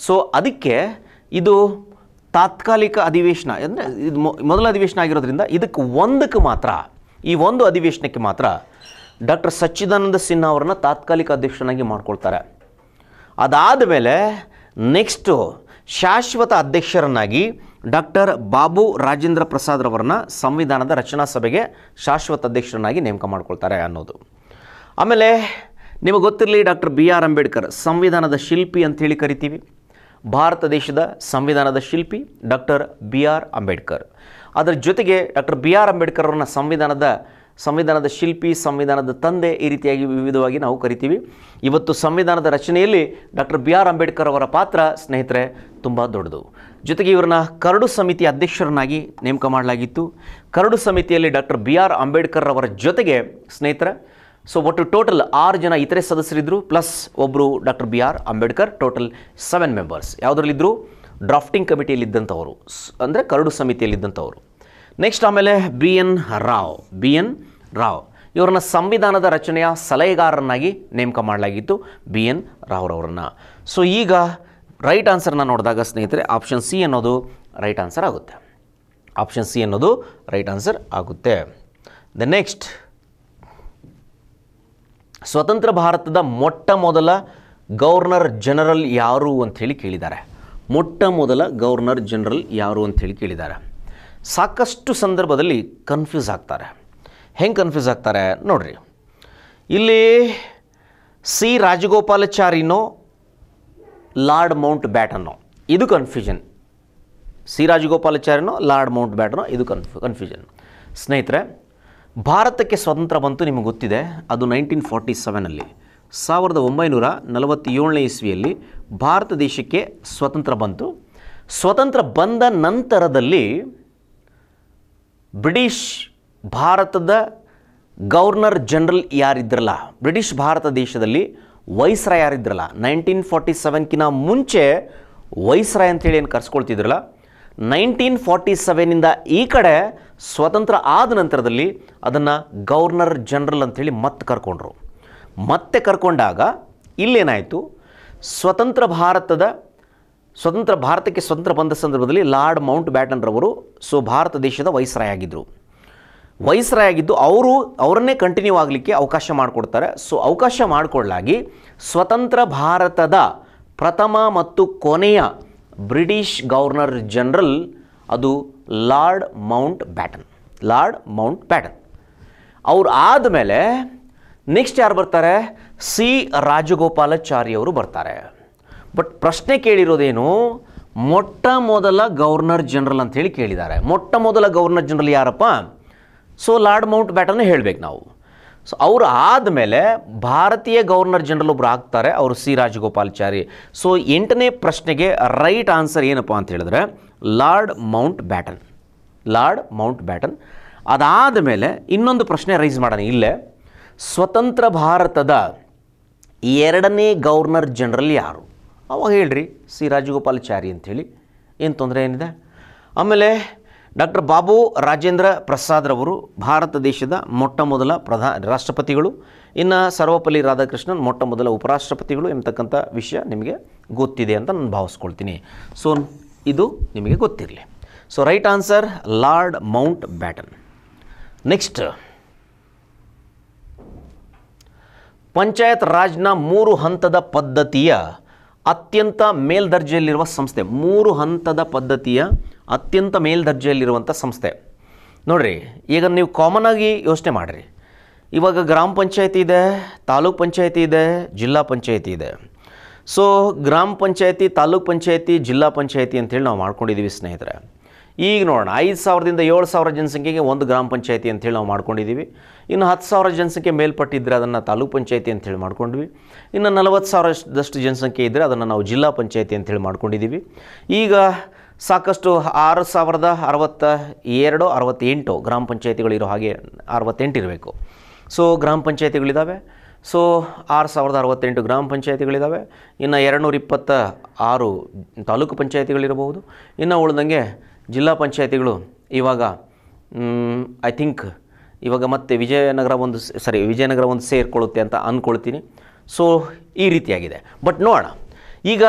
ಸೊ ಅದಕ್ಕೆ ಇದು ತಾತ್ಕಾಲಿಕ ಅಧಿವೇಶನ ಅಂದರೆ ಇದು ಮೊದಲ ಅಧಿವೇಶನ ಆಗಿರೋದ್ರಿಂದ ಇದಕ್ಕೆ ಒಂದಕ್ಕೆ ಮಾತ್ರ ಈ ಒಂದು ಅಧಿವೇಶನಕ್ಕೆ ಮಾತ್ರ ಡಾಕ್ಟರ್ ಸಚ್ಚಿದಾನಂದ ಸಿನ್ಹಾ ಅವರನ್ನು ತಾತ್ಕಾಲಿಕ ಅಧ್ಯಕ್ಷನಾಗಿ ಮಾಡ್ಕೊಳ್ತಾರೆ ಅದಾದ ಮೇಲೆ ನೆಕ್ಸ್ಟು ಶಾಶ್ವತ ಅಧ್ಯಕ್ಷರನ್ನಾಗಿ ಡಾಕ್ಟರ್ ಬಾಬು ರಾಜೇಂದ್ರ ಪ್ರಸಾದ್ ರವರನ್ನ ಸಂವಿಧಾನದ ರಚನಾ ಸಭೆಗೆ ಶಾಶ್ವತ ಅಧ್ಯಕ್ಷರನ್ನಾಗಿ ನೇಮಕ ಮಾಡ್ಕೊಳ್ತಾರೆ ಅನ್ನೋದು ಆಮೇಲೆ ನಿಮಗೆ ಗೊತ್ತಿರಲಿ ಡಾಕ್ಟರ್ ಬಿ ಆರ್ ಅಂಬೇಡ್ಕರ್ ಸಂವಿಧಾನದ ಶಿಲ್ಪಿ ಅಂಥೇಳಿ ಕರಿತೀವಿ ಭಾರತ ದೇಶದ ಸಂವಿಧಾನದ ಶಿಲ್ಪಿ ಡಾಕ್ಟರ್ ಬಿ ಆರ್ ಅಂಬೇಡ್ಕರ್ ಅದರ ಜೊತೆಗೆ ಡಾಕ್ಟರ್ ಬಿ ಆರ್ ಅಂಬೇಡ್ಕರ್ ಅವ್ರನ್ನ ಸಂವಿಧಾನದ ಸಂವಿಧಾನದ ಶಿಲ್ಪಿ ಸಂವಿಧಾನದ ತಂದೆ ಈ ರೀತಿಯಾಗಿ ವಿವಿಧವಾಗಿ ನಾವು ಕರಿತೀವಿ ಇವತ್ತು ಸಂವಿಧಾನದ ರಚನೆಯಲ್ಲಿ ಡಾಕ್ಟರ್ ಬಿ ಆರ್ ಅಂಬೇಡ್ಕರ್ ಅವರ ಪಾತ್ರ ಸ್ನೇಹಿತರೆ ತುಂಬ ದೊಡ್ಡದು ಜೊತೆಗೆ ಇವರನ್ನ ಕರಡು ಸಮಿತಿ ಅಧ್ಯಕ್ಷರನ್ನಾಗಿ ನೇಮಕ ಮಾಡಲಾಗಿತ್ತು ಕರಡು ಸಮಿತಿಯಲ್ಲಿ ಡಾಕ್ಟರ್ ಬಿ ಆರ್ ಅಂಬೇಡ್ಕರ್ ಅವರ ಜೊತೆಗೆ ಸ್ನೇಹಿತರೆ ಸೊ ಒಟ್ಟು ಟೋಟಲ್ ಆರು ಜನ ಇತರೆ ಸದಸ್ಯರಿದ್ದರು ಪ್ಲಸ್ ಒಬ್ಬರು doctor B R Ambedkar total seven members ಯಾವುದರಲ್ಲಿದ್ದರು ಡ್ರಾಫ್ಟಿಂಗ್ ಕಮಿಟಿಯಲ್ಲಿದ್ದಂಥವರು ಅಂದರೆ ಕರಡು ಸಮಿತಿಯಲ್ಲಿದ್ದಂಥವರು ನೆಕ್ಸ್ಟ್ ಆಮೇಲೆ B N Rao B N Rao ಇವರನ್ನ ಸಂವಿಧಾನದ ರಚನೆಯ ಸಲಹೆಗಾರರನ್ನಾಗಿ ನೇಮಕ ಮಾಡಲಾಗಿತ್ತು ಬಿ ಎನ್ ರಾವ್ರವರನ್ನು ಸೊ ಈಗ ರೈಟ್ ಆನ್ಸರ್ನ ನೋಡಿದಾಗ ಸ್ನೇಹಿತರೆ ಆಪ್ಷನ್ ಸಿ ಅನ್ನೋದು ರೈಟ್ ಆನ್ಸರ್ ಆಗುತ್ತೆ ಆಪ್ಷನ್ ಸಿ ಅನ್ನೋದು ರೈಟ್ ಆನ್ಸರ್ ಆಗುತ್ತೆ ದ ನೆಕ್ಸ್ಟ್ ಸ್ವತಂತ್ರ ಭಾರತದ ಮೊಟ್ಟ ಮೊದಲ ಗವರ್ನರ್ ಜನರಲ್ ಯಾರು ಅಂಥೇಳಿ ಕೇಳಿದ್ದಾರೆ ಮೊಟ್ಟ ಮೊದಲ ಗವರ್ನರ್ ಜನರಲ್ ಯಾರು ಅಂಥೇಳಿ ಕೇಳಿದ್ದಾರೆ ಸಾಕಷ್ಟು ಸಂದರ್ಭದಲ್ಲಿ ಕನ್ಫ್ಯೂಸ್ ಆಗ್ತಾರೆ ಹೆಂಗೆ ಕನ್ಫ್ಯೂಸ್ ಆಗ್ತಾರೆ ನೋಡಿರಿ ಇಲ್ಲಿ ಸಿ ರಾಜಗೋಪಾಲಾಚಾರಿನೋ ಲಾರ್ಡ್ ಮೌಂಟ್ ಬ್ಯಾಟನೋ ಇದು ಕನ್ಫ್ಯೂಷನ್ ಸಿ ರಾಜಗೋಪಾಲಾಚಾರ್ಯನೋ ಲಾರ್ಡ್ ಮೌಂಟ್ ಬ್ಯಾಟನೋ ಇದು ಕನ್ಫ್ಯೂ ಕನ್ಫ್ಯೂಷನ್ ಸ್ನೇಹಿತರೆ ಭಾರತಕ್ಕೆ ಸ್ವತಂತ್ರ ಬಂತು ನಿಮಗೆ ಗೊತ್ತಿದೆ ಅದು ನೈನ್ಟೀನ್ ಫಾರ್ಟಿ ಸೆವೆನಲ್ಲಿ ಸಾವಿರದ ಒಂಬೈನೂರ ನಲವತ್ತೇಳನೇ ಇಸ್ವಿಯಲ್ಲಿ ಭಾರತ ದೇಶಕ್ಕೆ ಸ್ವತಂತ್ರ ಬಂತು ಸ್ವತಂತ್ರ ಬಂದ ನಂತರದಲ್ಲಿ ಬ್ರಿಟಿಷ್ ಭಾರತದ ಗವರ್ನರ್ ಜನರಲ್ ಯಾರಿದ್ರಲ್ಲ ಬ್ರಿಟಿಷ್ ಭಾರತ ದೇಶದಲ್ಲಿ ವೈಸ್ರಾಯ್ ಯಾರಿದ್ರಲ್ಲ ನೈನ್ಟೀನ್ ಫಾರ್ಟಿ ಸೆವೆನ್ಕಿನ ಮುಂಚೆ ವೈಸ್ರಾಯ್ ಅಂತೇಳಿ ಏನು ಕರೆಸ್ಕೊಳ್ತಿದ್ರಲ್ಲ ನೈನ್ಟೀನ್ ಫಾರ್ಟಿ ಸೆವೆನಿಂದ ಈ ಕಡೆ ಸ್ವತಂತ್ರ ಆದ ನಂತರದಲ್ಲಿ ಅದನ್ನು ಗವರ್ನರ್ ಜನರಲ್ ಅಂಥೇಳಿ ಮತ್ತೆ ಕರ್ಕೊಂಡ್ರು ಮತ್ತೆ ಕರ್ಕೊಂಡಾಗ ಇಲ್ಲೇನಾಯಿತು ಸ್ವತಂತ್ರ ಭಾರತದ ಸ್ವತಂತ್ರ ಭಾರತಕ್ಕೆ ಸ್ವತಂತ್ರ ಬಂದ ಸಂದರ್ಭದಲ್ಲಿ ಲಾರ್ಡ್ ಮೌಂಟ್ ಬ್ಯಾಟನ್ ರವರು ಸೊ ಭಾರತ ದೇಶದ ವೈಸ್ರಾಯ ಆಗಿದ್ದರು ವೈಸ್ರಾಯ ಆಗಿದ್ದು ಅವರು ಅವರನ್ನೇ ಕಂಟಿನ್ಯೂ ಆಗಲಿಕ್ಕೆ ಅವಕಾಶ ಮಾಡಿಕೊಡ್ತಾರೆ ಸೊ ಅವಕಾಶ ಮಾಡಿಕೊಡ್ಲಾಗಿ ಸ್ವತಂತ್ರ ಭಾರತದ ಪ್ರಥಮ ಮತ್ತು ಕೊನೆಯ ಬ್ರಿಟಿಷ್ ಗವರ್ನರ್ ಜನರಲ್ ಅದು Lord Mountbatten Lord Mountbatten ಅವ್ರು ಆದಮೇಲೆ ನೆಕ್ಸ್ಟ್ ಯಾರು ಬರ್ತಾರೆ ಸಿ ರಾಜಗೋಪಾಲಾಚಾರ್ಯವರು ಅವರು ಬರ್ತಾರೆ ಬಟ್ ಪ್ರಶ್ನೆ ಕೇಳಿರೋದೇನು ಮೊಟ್ಟ ಮೊದಲ ಗವರ್ನರ್ ಜನರಲ್ ಅಂತ ಹೇಳಿ ಕೇಳಿದ್ದಾರೆ ಮೊಟ್ಟ ಮೊದಲ ಗವರ್ನರ್ ಜನರಲ್ ಯಾರಪ್ಪ ಸೊ ಲಾರ್ಡ್ ಮೌಂಟ್ ಬ್ಯಾಟನ್ ಹೇಳಬೇಕು ನಾವು ಸೊ ಅವರು ಆದಮೇಲೆ ಭಾರತೀಯ ಗವರ್ನರ್ ಜನರಲ್ ಒಬ್ಬರು ಆಗ್ತಾರೆ ಅವರು ಸಿ ರಾಜಗೋಪಾಲ್ಚಾರಿ ಸೊ ಎಂಟನೇ ಪ್ರಶ್ನೆಗೆ ರೈಟ್ ಆನ್ಸರ್ ಏನಪ್ಪ ಅಂತ ಹೇಳಿದ್ರೆ Lord Mountbatten Lord Mountbatten ಅದಾದ ಮೇಲೆ ಇನ್ನೊಂದು ಪ್ರಶ್ನೆ ರೈಸ್ ಮಾಡೋಣ ಇಲ್ಲೇ ಸ್ವತಂತ್ರ ಭಾರತದ ಎರಡನೇ ಗವರ್ನರ್ ಜನರಲ್ ಯಾರು ಅವಾಗ ಹೇಳ್ರಿ ಸಿ ರಾಜಗೋಪಾಲಾಚಾರಿ ಅಂಥೇಳಿ ಏನು ತೊಂದರೆ ಏನಿದೆ ಆಮೇಲೆ ಡಾಕ್ಟರ್ ಬಾಬು ರಾಜೇಂದ್ರ ಪ್ರಸಾದ್ರವರು ಭಾರತ ದೇಶದ ಮೊಟ್ಟ ಮೊದಲ ಪ್ರಧಾ ರಾಷ್ಟ್ರಪತಿಗಳು ಇನ್ನು ಸರ್ವಪಲ್ಲಿ ರಾಧಾಕೃಷ್ಣನ್ ಮೊಟ್ಟ ಮೊದಲ ಉಪರಾಷ್ಟ್ರಪತಿಗಳು ಎಂಬತಕ್ಕಂಥ ವಿಷಯ ನಿಮಗೆ ಗೊತ್ತಿದೆ ಅಂತ ನಾನು ಭಾವಿಸ್ಕೊಳ್ತೀನಿ ಸೊ ಇದು ನಿಮಗೆ ಗೊತ್ತಿರಲಿ so right answer Lord Mountbatten next panchayat ರಾಜ್ನ ಮೂರು ಹಂತದ ಪದ್ಧತಿಯ ಅತ್ಯಂತ ಮೇಲ್ದರ್ಜೆಯಲ್ಲಿರುವ ಸಂಸ್ಥೆ ಮೂರು ಹಂತದ ಪದ್ಧತಿಯ ಅತ್ಯಂತ ಮೇಲ್ದರ್ಜೆಯಲ್ಲಿರುವಂಥ ಸಂಸ್ಥೆ ನೋಡಿರಿ ಈಗ ನೀವು ಕಾಮನ್ ಆಗಿ ಯೋಚನೆ ಮಾಡಿರಿ ಇವಾಗ ಗ್ರಾಮ ಪಂಚಾಯತಿ ಇದೆ ತಾಲೂಕ್ ಪಂಚಾಯತಿ ಇದೆ ಜಿಲ್ಲಾ ಪಂಚಾಯತಿ ಇದೆ ಸೊ ಗ್ರಾಮ ಪಂಚಾಯತಿ ತಾಲೂಕ್ ಪಂಚಾಯತಿ ಜಿಲ್ಲಾ ಪಂಚಾಯತಿ ಅಂತೇಳಿ ನಾವು ಮಾಡ್ಕೊಂಡಿದ್ದೀವಿ ಸ್ನೇಹಿತರೆ ಈಗ ನೋಡೋಣ ಐದು ಸಾವಿರದಿಂದ ಏಳು ಸಾವಿರ ಜನಸಂಖ್ಯೆಗೆ ಒಂದು ಗ್ರಾಮ ಪಂಚಾಯತಿ ಅಂತೇಳಿ ನಾವು ಮಾಡ್ಕೊಂಡಿದ್ದೀವಿ ಇನ್ನು ಹತ್ತು ಸಾವಿರ ಜನಸಂಖ್ಯೆ ಮೇಲ್ಪಟ್ಟಿದ್ದರೆ ಅದನ್ನು ತಾಲೂಕು ಪಂಚಾಯತಿ ಹೇಳಿ ಮಾಡ್ಕೊಂಡ್ವಿ ಇನ್ನು ನಲವತ್ತು ಸಾವಿರದಷ್ಟು ಜನಸಂಖ್ಯೆ ಇದ್ದರೆ ಅದನ್ನು ನಾವು ಜಿಲ್ಲಾ ಪಂಚಾಯತಿ ಅಂತೇಳಿ ಮಾಡ್ಕೊಂಡಿದ್ದೀವಿ ಈಗ ಸಾಕಷ್ಟು ಆರು ಸಾವಿರದ ಅರವತ್ತ ಎರಡು ಅರವತ್ತೆಂಟು ಗ್ರಾಮ ಪಂಚಾಯತಿಗಳಿರೋ ಹಾಗೆ ಅರವತ್ತೆಂಟು ಇರಬೇಕು ಸೊ ಗ್ರಾಮ ಪಂಚಾಯತಿಗಳಿದ್ದಾವೆ ಸೊ ಆರು ಸಾವಿರದ ಅರವತ್ತೆಂಟು ಗ್ರಾಮ ಪಂಚಾಯತಿಗಳಿದ್ದಾವೆ ಇನ್ನು ಎರಡು ನೂರ ಇಪ್ಪತ್ತ ಆರು ತಾಲೂಕು ಪಂಚಾಯತಿಗಳಿರಬಹುದು ಇನ್ನು ಉಳಿದಂಗೆ ಜಿಲ್ಲಾ ಪಂಚಾಯತಿಗಳು ಇವಾಗ ಐ ಥಿಂಕ್ ಇವಾಗ ಮತ್ತೆ ವಿಜಯನಗರ ಒಂದು ಸಾರಿ ವಿಜಯನಗರ ಒಂದು ಸೇರಿಕೊಳ್ಳುತ್ತೆ ಅಂತ ಅಂದ್ಕೊಳ್ತೀನಿ ಸೊ ಈ ರೀತಿಯಾಗಿದೆ ಬಟ್ ನೋಡೋಣ ಈಗ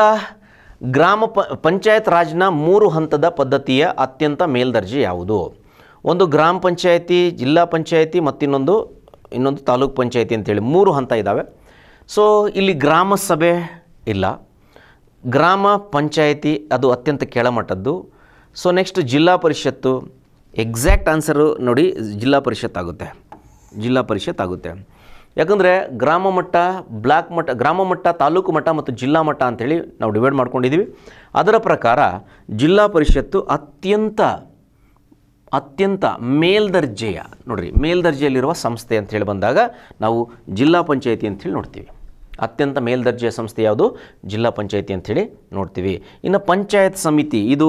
ಗ್ರಾಮ ಪಂಚಾಯತ್ ರಾಜ್ನ ಮೂರು ಹಂತದ ಪದ್ಧತಿಯ ಅತ್ಯಂತ ಮೇಲ್ದರ್ಜೆ ಯಾವುದು ಒಂದು ಗ್ರಾಮ ಪಂಚಾಯತಿ ಜಿಲ್ಲಾ ಪಂಚಾಯತಿ ಮತ್ತಿನ್ನೊಂದು ಇನ್ನೊಂದು ತಾಲೂಕು ಪಂಚಾಯತಿ ಅಂತೇಳಿ ಮೂರು ಹಂತ ಇದ್ದಾವೆ ಸೊ ಇಲ್ಲಿ ಗ್ರಾಮ ಸಭೆ ಇಲ್ಲ ಗ್ರಾಮ ಪಂಚಾಯತಿ ಅದು ಅತ್ಯಂತ ಕೆಳಮಟ್ಟದ್ದು ಸೊ ನೆಕ್ಸ್ಟ್ ಜಿಲ್ಲಾ ಪರಿಷತ್ತು ಎಕ್ಸಾಕ್ಟ್ ಆನ್ಸರು ನೋಡಿ ಜಿಲ್ಲಾ ಪರಿಷತ್ ಆಗುತ್ತೆ ಜಿಲ್ಲಾ ಪರಿಷತ್ ಆಗುತ್ತೆ ಯಾಕಂದರೆ ಗ್ರಾಮ ಮಟ್ಟ ಬ್ಲಾಕ್ ಮಟ್ಟ ಗ್ರಾಮ ಮಟ್ಟ ತಾಲೂಕು ಮಟ್ಟ ಮತ್ತು ಜಿಲ್ಲಾ ಮಟ್ಟ ಅಂಥೇಳಿ ನಾವು ಡಿವೈಡ್ ಮಾಡ್ಕೊಂಡಿದ್ದೀವಿ ಅದರ ಪ್ರಕಾರ ಜಿಲ್ಲಾ ಪರಿಷತ್ತು ಅತ್ಯಂತ ಅತ್ಯಂತ ಮೇಲ್ದರ್ಜೆಯ ನೋಡಿರಿ ಮೇಲ್ದರ್ಜೆಯಲ್ಲಿರುವ ಸಂಸ್ಥೆ ಹೇಳಿ ಬಂದಾಗ ನಾವು ಜಿಲ್ಲಾ ಪಂಚಾಯಿತಿ ಅಂಥೇಳಿ ನೋಡ್ತೀವಿ ಅತ್ಯಂತ ಮೇಲ್ದರ್ಜೆಯ ಸಂಸ್ಥೆ ಯಾವುದು ಜಿಲ್ಲಾ ಪಂಚಾಯತಿ ಅಂಥೇಳಿ ನೋಡ್ತೀವಿ ಇನ್ನು ಪಂಚಾಯತ್ ಸಮಿತಿ ಇದು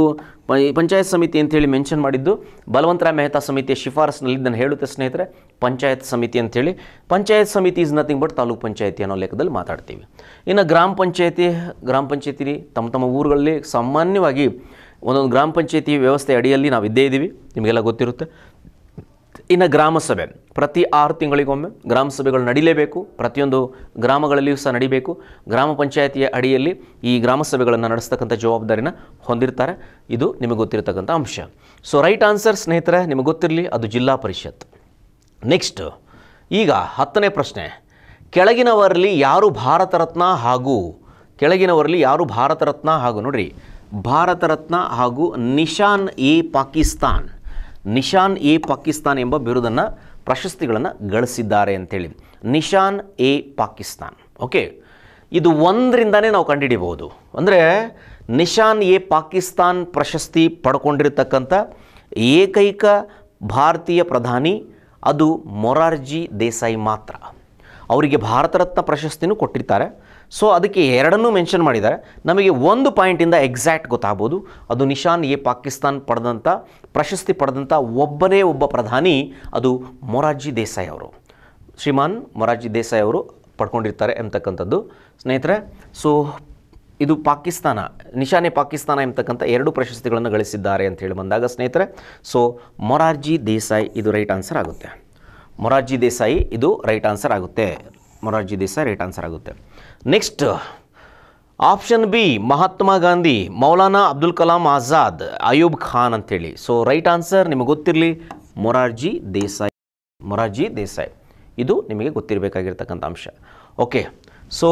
ಪಂಚಾಯತ್ ಸಮಿತಿ ಅಂಥೇಳಿ ಮೆನ್ಷನ್ ಮಾಡಿದ್ದು ಬಲವಂತರಾಯ್ ಮೆಹ್ತಾ ಸಮಿತಿಯ ಶಿಫಾರಸ್ನಲ್ಲಿ ಇದನ್ನು ಹೇಳುತ್ತೆ ಸ್ನೇಹಿತರೆ ಪಂಚಾಯತ್ ಸಮಿತಿ ಅಂಥೇಳಿ ಪಂಚಾಯತ್ ಸಮಿತಿ is nothing but taluk panchayat ಅನ್ನೋ ಲೆಕ್ಕದಲ್ಲಿ ಮಾತಾಡ್ತೀವಿ ಇನ್ನು ಗ್ರಾಮ ಪಂಚಾಯತಿ ಗ್ರಾಮ ಪಂಚಾಯತಿ ತಮ್ಮ ತಮ್ಮ ಊರುಗಳಲ್ಲಿ ಸಾಮಾನ್ಯವಾಗಿ ಒಂದೊಂದು ಗ್ರಾಮ ಪಂಚಾಯತಿ ವ್ಯವಸ್ಥೆ ಅಡಿಯಲ್ಲಿ ನಾವು ಇದ್ದೇ ಇದ್ದೀವಿ ನಿಮಗೆಲ್ಲ ಗೊತ್ತಿರುತ್ತೆ ಇನ್ನು ಗ್ರಾಮ ಸಭೆ ಪ್ರತಿ ಆರು ತಿಂಗಳಿಗೊಮ್ಮೆ ಗ್ರಾಮ ಸಭೆಗಳು ನಡೀಲೇಬೇಕು ಪ್ರತಿಯೊಂದು ಗ್ರಾಮಗಳಲ್ಲಿಯೂ ಸಹ ನಡಿಬೇಕು ಗ್ರಾಮ ಪಂಚಾಯತಿಯ ಅಡಿಯಲ್ಲಿ ಈ ಗ್ರಾಮ ಸಭೆಗಳನ್ನು ನಡೆಸ್ತಕ್ಕಂಥ ಜವಾಬ್ದಾರಿನ ಹೊಂದಿರ್ತಾರೆ ಇದು ನಿಮಗೆ ಗೊತ್ತಿರತಕ್ಕಂಥ ಅಂಶ ಸೊ ರೈಟ್ ಆನ್ಸರ್ ಸ್ನೇಹಿತರೆ ನಿಮಗೆ ಗೊತ್ತಿರಲಿ ಅದು ಜಿಲ್ಲಾ ಪರಿಷತ್ ನೆಕ್ಸ್ಟ್ ಈಗ ಹತ್ತನೇ ಪ್ರಶ್ನೆ ಕೆಳಗಿನವರಲ್ಲಿ ಯಾರು ಭಾರತ ರತ್ನ ಹಾಗೂ ಕೆಳಗಿನವರಲ್ಲಿ ಯಾರು ಭಾರತ ರತ್ನ ಹಾಗೂ ನೋಡಿರಿ ಭಾರತ ರತ್ನ ಹಾಗೂ ನಿಶಾನ್ ಎ ಪಾಕಿಸ್ತಾನ್ ನಿಶಾನ್ ಎ ಪಾಕಿಸ್ತಾನ್ ಎಂಬ ಬಿರುದನ್ನು ಪ್ರಶಸ್ತಿಗಳನ್ನು ಗಳಿಸಿದ್ದಾರೆ ಅಂತೇಳಿ ನಿಶಾನ್ ಎ ಪಾಕಿಸ್ತಾನ್ ಓಕೆ ಇದು ಒಂದರಿಂದನೇ ನಾವು ಕಂಡುಹಿಡಿಬಹುದು ಅಂದರೆ ನಿಶಾನ್ ಎ ಪಾಕಿಸ್ತಾನ್ ಪ್ರಶಸ್ತಿ ಪಡ್ಕೊಂಡಿರತಕ್ಕಂಥ ಏಕೈಕ ಭಾರತೀಯ ಪ್ರಧಾನಿ ಅದು ಮೊರಾರ್ಜಿ ದೇಸಾಯಿ ಮಾತ್ರ ಅವರಿಗೆ ಭಾರತ ರತ್ನ ಪ್ರಶಸ್ತಿನೂ ಕೊಟ್ಟಿರ್ತಾರೆ ಸೊ ಅದಕ್ಕೆ ಎರಡನ್ನೂ ಮೆನ್ಷನ್ ಮಾಡಿದ್ದಾರೆ ನಮಗೆ ಒಂದು ಪಾಯಿಂಟಿಂದ ಎಕ್ಸಾಕ್ಟ್ ಗೊತ್ತಾಗ್ಬೋದು ಅದು ನಿಶಾನ್ ಎ ಪಾಕಿಸ್ತಾನ್ ಪಡೆದಂಥ ಪ್ರಶಸ್ತಿ ಪಡೆದಂಥ ಒಬ್ಬನೇ ಒಬ್ಬ ಪ್ರಧಾನಿ ಅದು ಮೊರಾರ್ಜಿ ದೇಸಾಯಿ ಅವರು ಶ್ರೀಮಾನ್ ಮೊರಾರ್ಜಿ ದೇಸಾಯಿ ಅವರು ಪಡ್ಕೊಂಡಿರ್ತಾರೆ ಎಂಬತಕ್ಕಂಥದ್ದು ಸ್ನೇಹಿತರೆ ಸೊ ಇದು ಪಾಕಿಸ್ತಾನ ನಿಶಾನೆ ಪಾಕಿಸ್ತಾನ ಎಂಬತಕ್ಕಂಥ ಎರಡು ಪ್ರಶಸ್ತಿಗಳನ್ನು ಗಳಿಸಿದ್ದಾರೆ ಅಂತ ಹೇಳಿ ಬಂದಾಗ ಸ್ನೇಹಿತರೆ ಸೊ ಮೊರಾರ್ಜಿ ದೇಸಾಯಿ ಇದು ರೈಟ್ ಆನ್ಸರ್ ಆಗುತ್ತೆ ಮೊರಾರ್ಜಿ ದೇಸಾಯಿ ಇದು ರೈಟ್ ಆನ್ಸರ್ ಆಗುತ್ತೆ ಮೊರಾರ್ಜಿ ದೇಸಾಯಿ ರೈಟ್ ಆನ್ಸರ್ ಆಗುತ್ತೆ next option B Mahatma Gandhi Maulana Abdul Kalam Azad Ayub Khan ಅಂತೇಳಿ ಸೊ ರೈಟ್ ಆನ್ಸರ್ ನಿಮಗೆ ಗೊತ್ತಿರಲಿ ಮೊರಾರ್ಜಿ ದೇಸಾಯಿ ಮೊರಾರ್ಜಿ ದೇಸಾಯಿ ಇದು ನಿಮಗೆ ಗೊತ್ತಿರಬೇಕಾಗಿರ್ತಕ್ಕಂಥ ಅಂಶ ಓಕೆ ಸೊ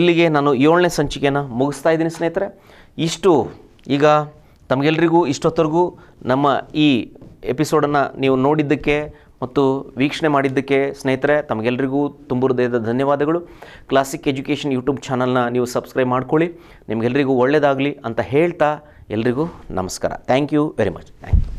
ಇಲ್ಲಿಗೆ ನಾನು ಏಳನೇ ಸಂಚಿಕೆಯನ್ನು ಮುಗಿಸ್ತಾ ಇದ್ದೀನಿ ಸ್ನೇಹಿತರೆ ಇಷ್ಟು ಈಗ ತಮಗೆಲ್ರಿಗೂ ಇಷ್ಟೊತ್ತರೆಗೂ ನಮ್ಮ ಈ ಎಪಿಸೋಡನ್ನು ನೀವು ನೋಡಿದ್ದಕ್ಕೆ ಮತ್ತು ವೀಕ್ಷಣೆ ಮಾಡಿದ್ದಕ್ಕೆ ಸ್ನೇಹಿತರೆ ತಮಗೆಲ್ಲರಿಗೂ ತುಂಬ ಹೃದಯದ ಧನ್ಯವಾದಗಳು ಕ್ಲಾಸಿಕ್ ಎಜುಕೇಷನ್ ಯೂಟ್ಯೂಬ್ ಚಾನಲ್ನ ನೀವು ಸಬ್ಸ್ಕ್ರೈಬ್ ಮಾಡ್ಕೊಳ್ಳಿ ನಿಮಗೆಲ್ಲರಿಗೂ ಒಳ್ಳೆಯದಾಗಲಿ ಅಂತ ಹೇಳ್ತಾ ಎಲ್ರಿಗೂ ನಮಸ್ಕಾರ thank you very much thank you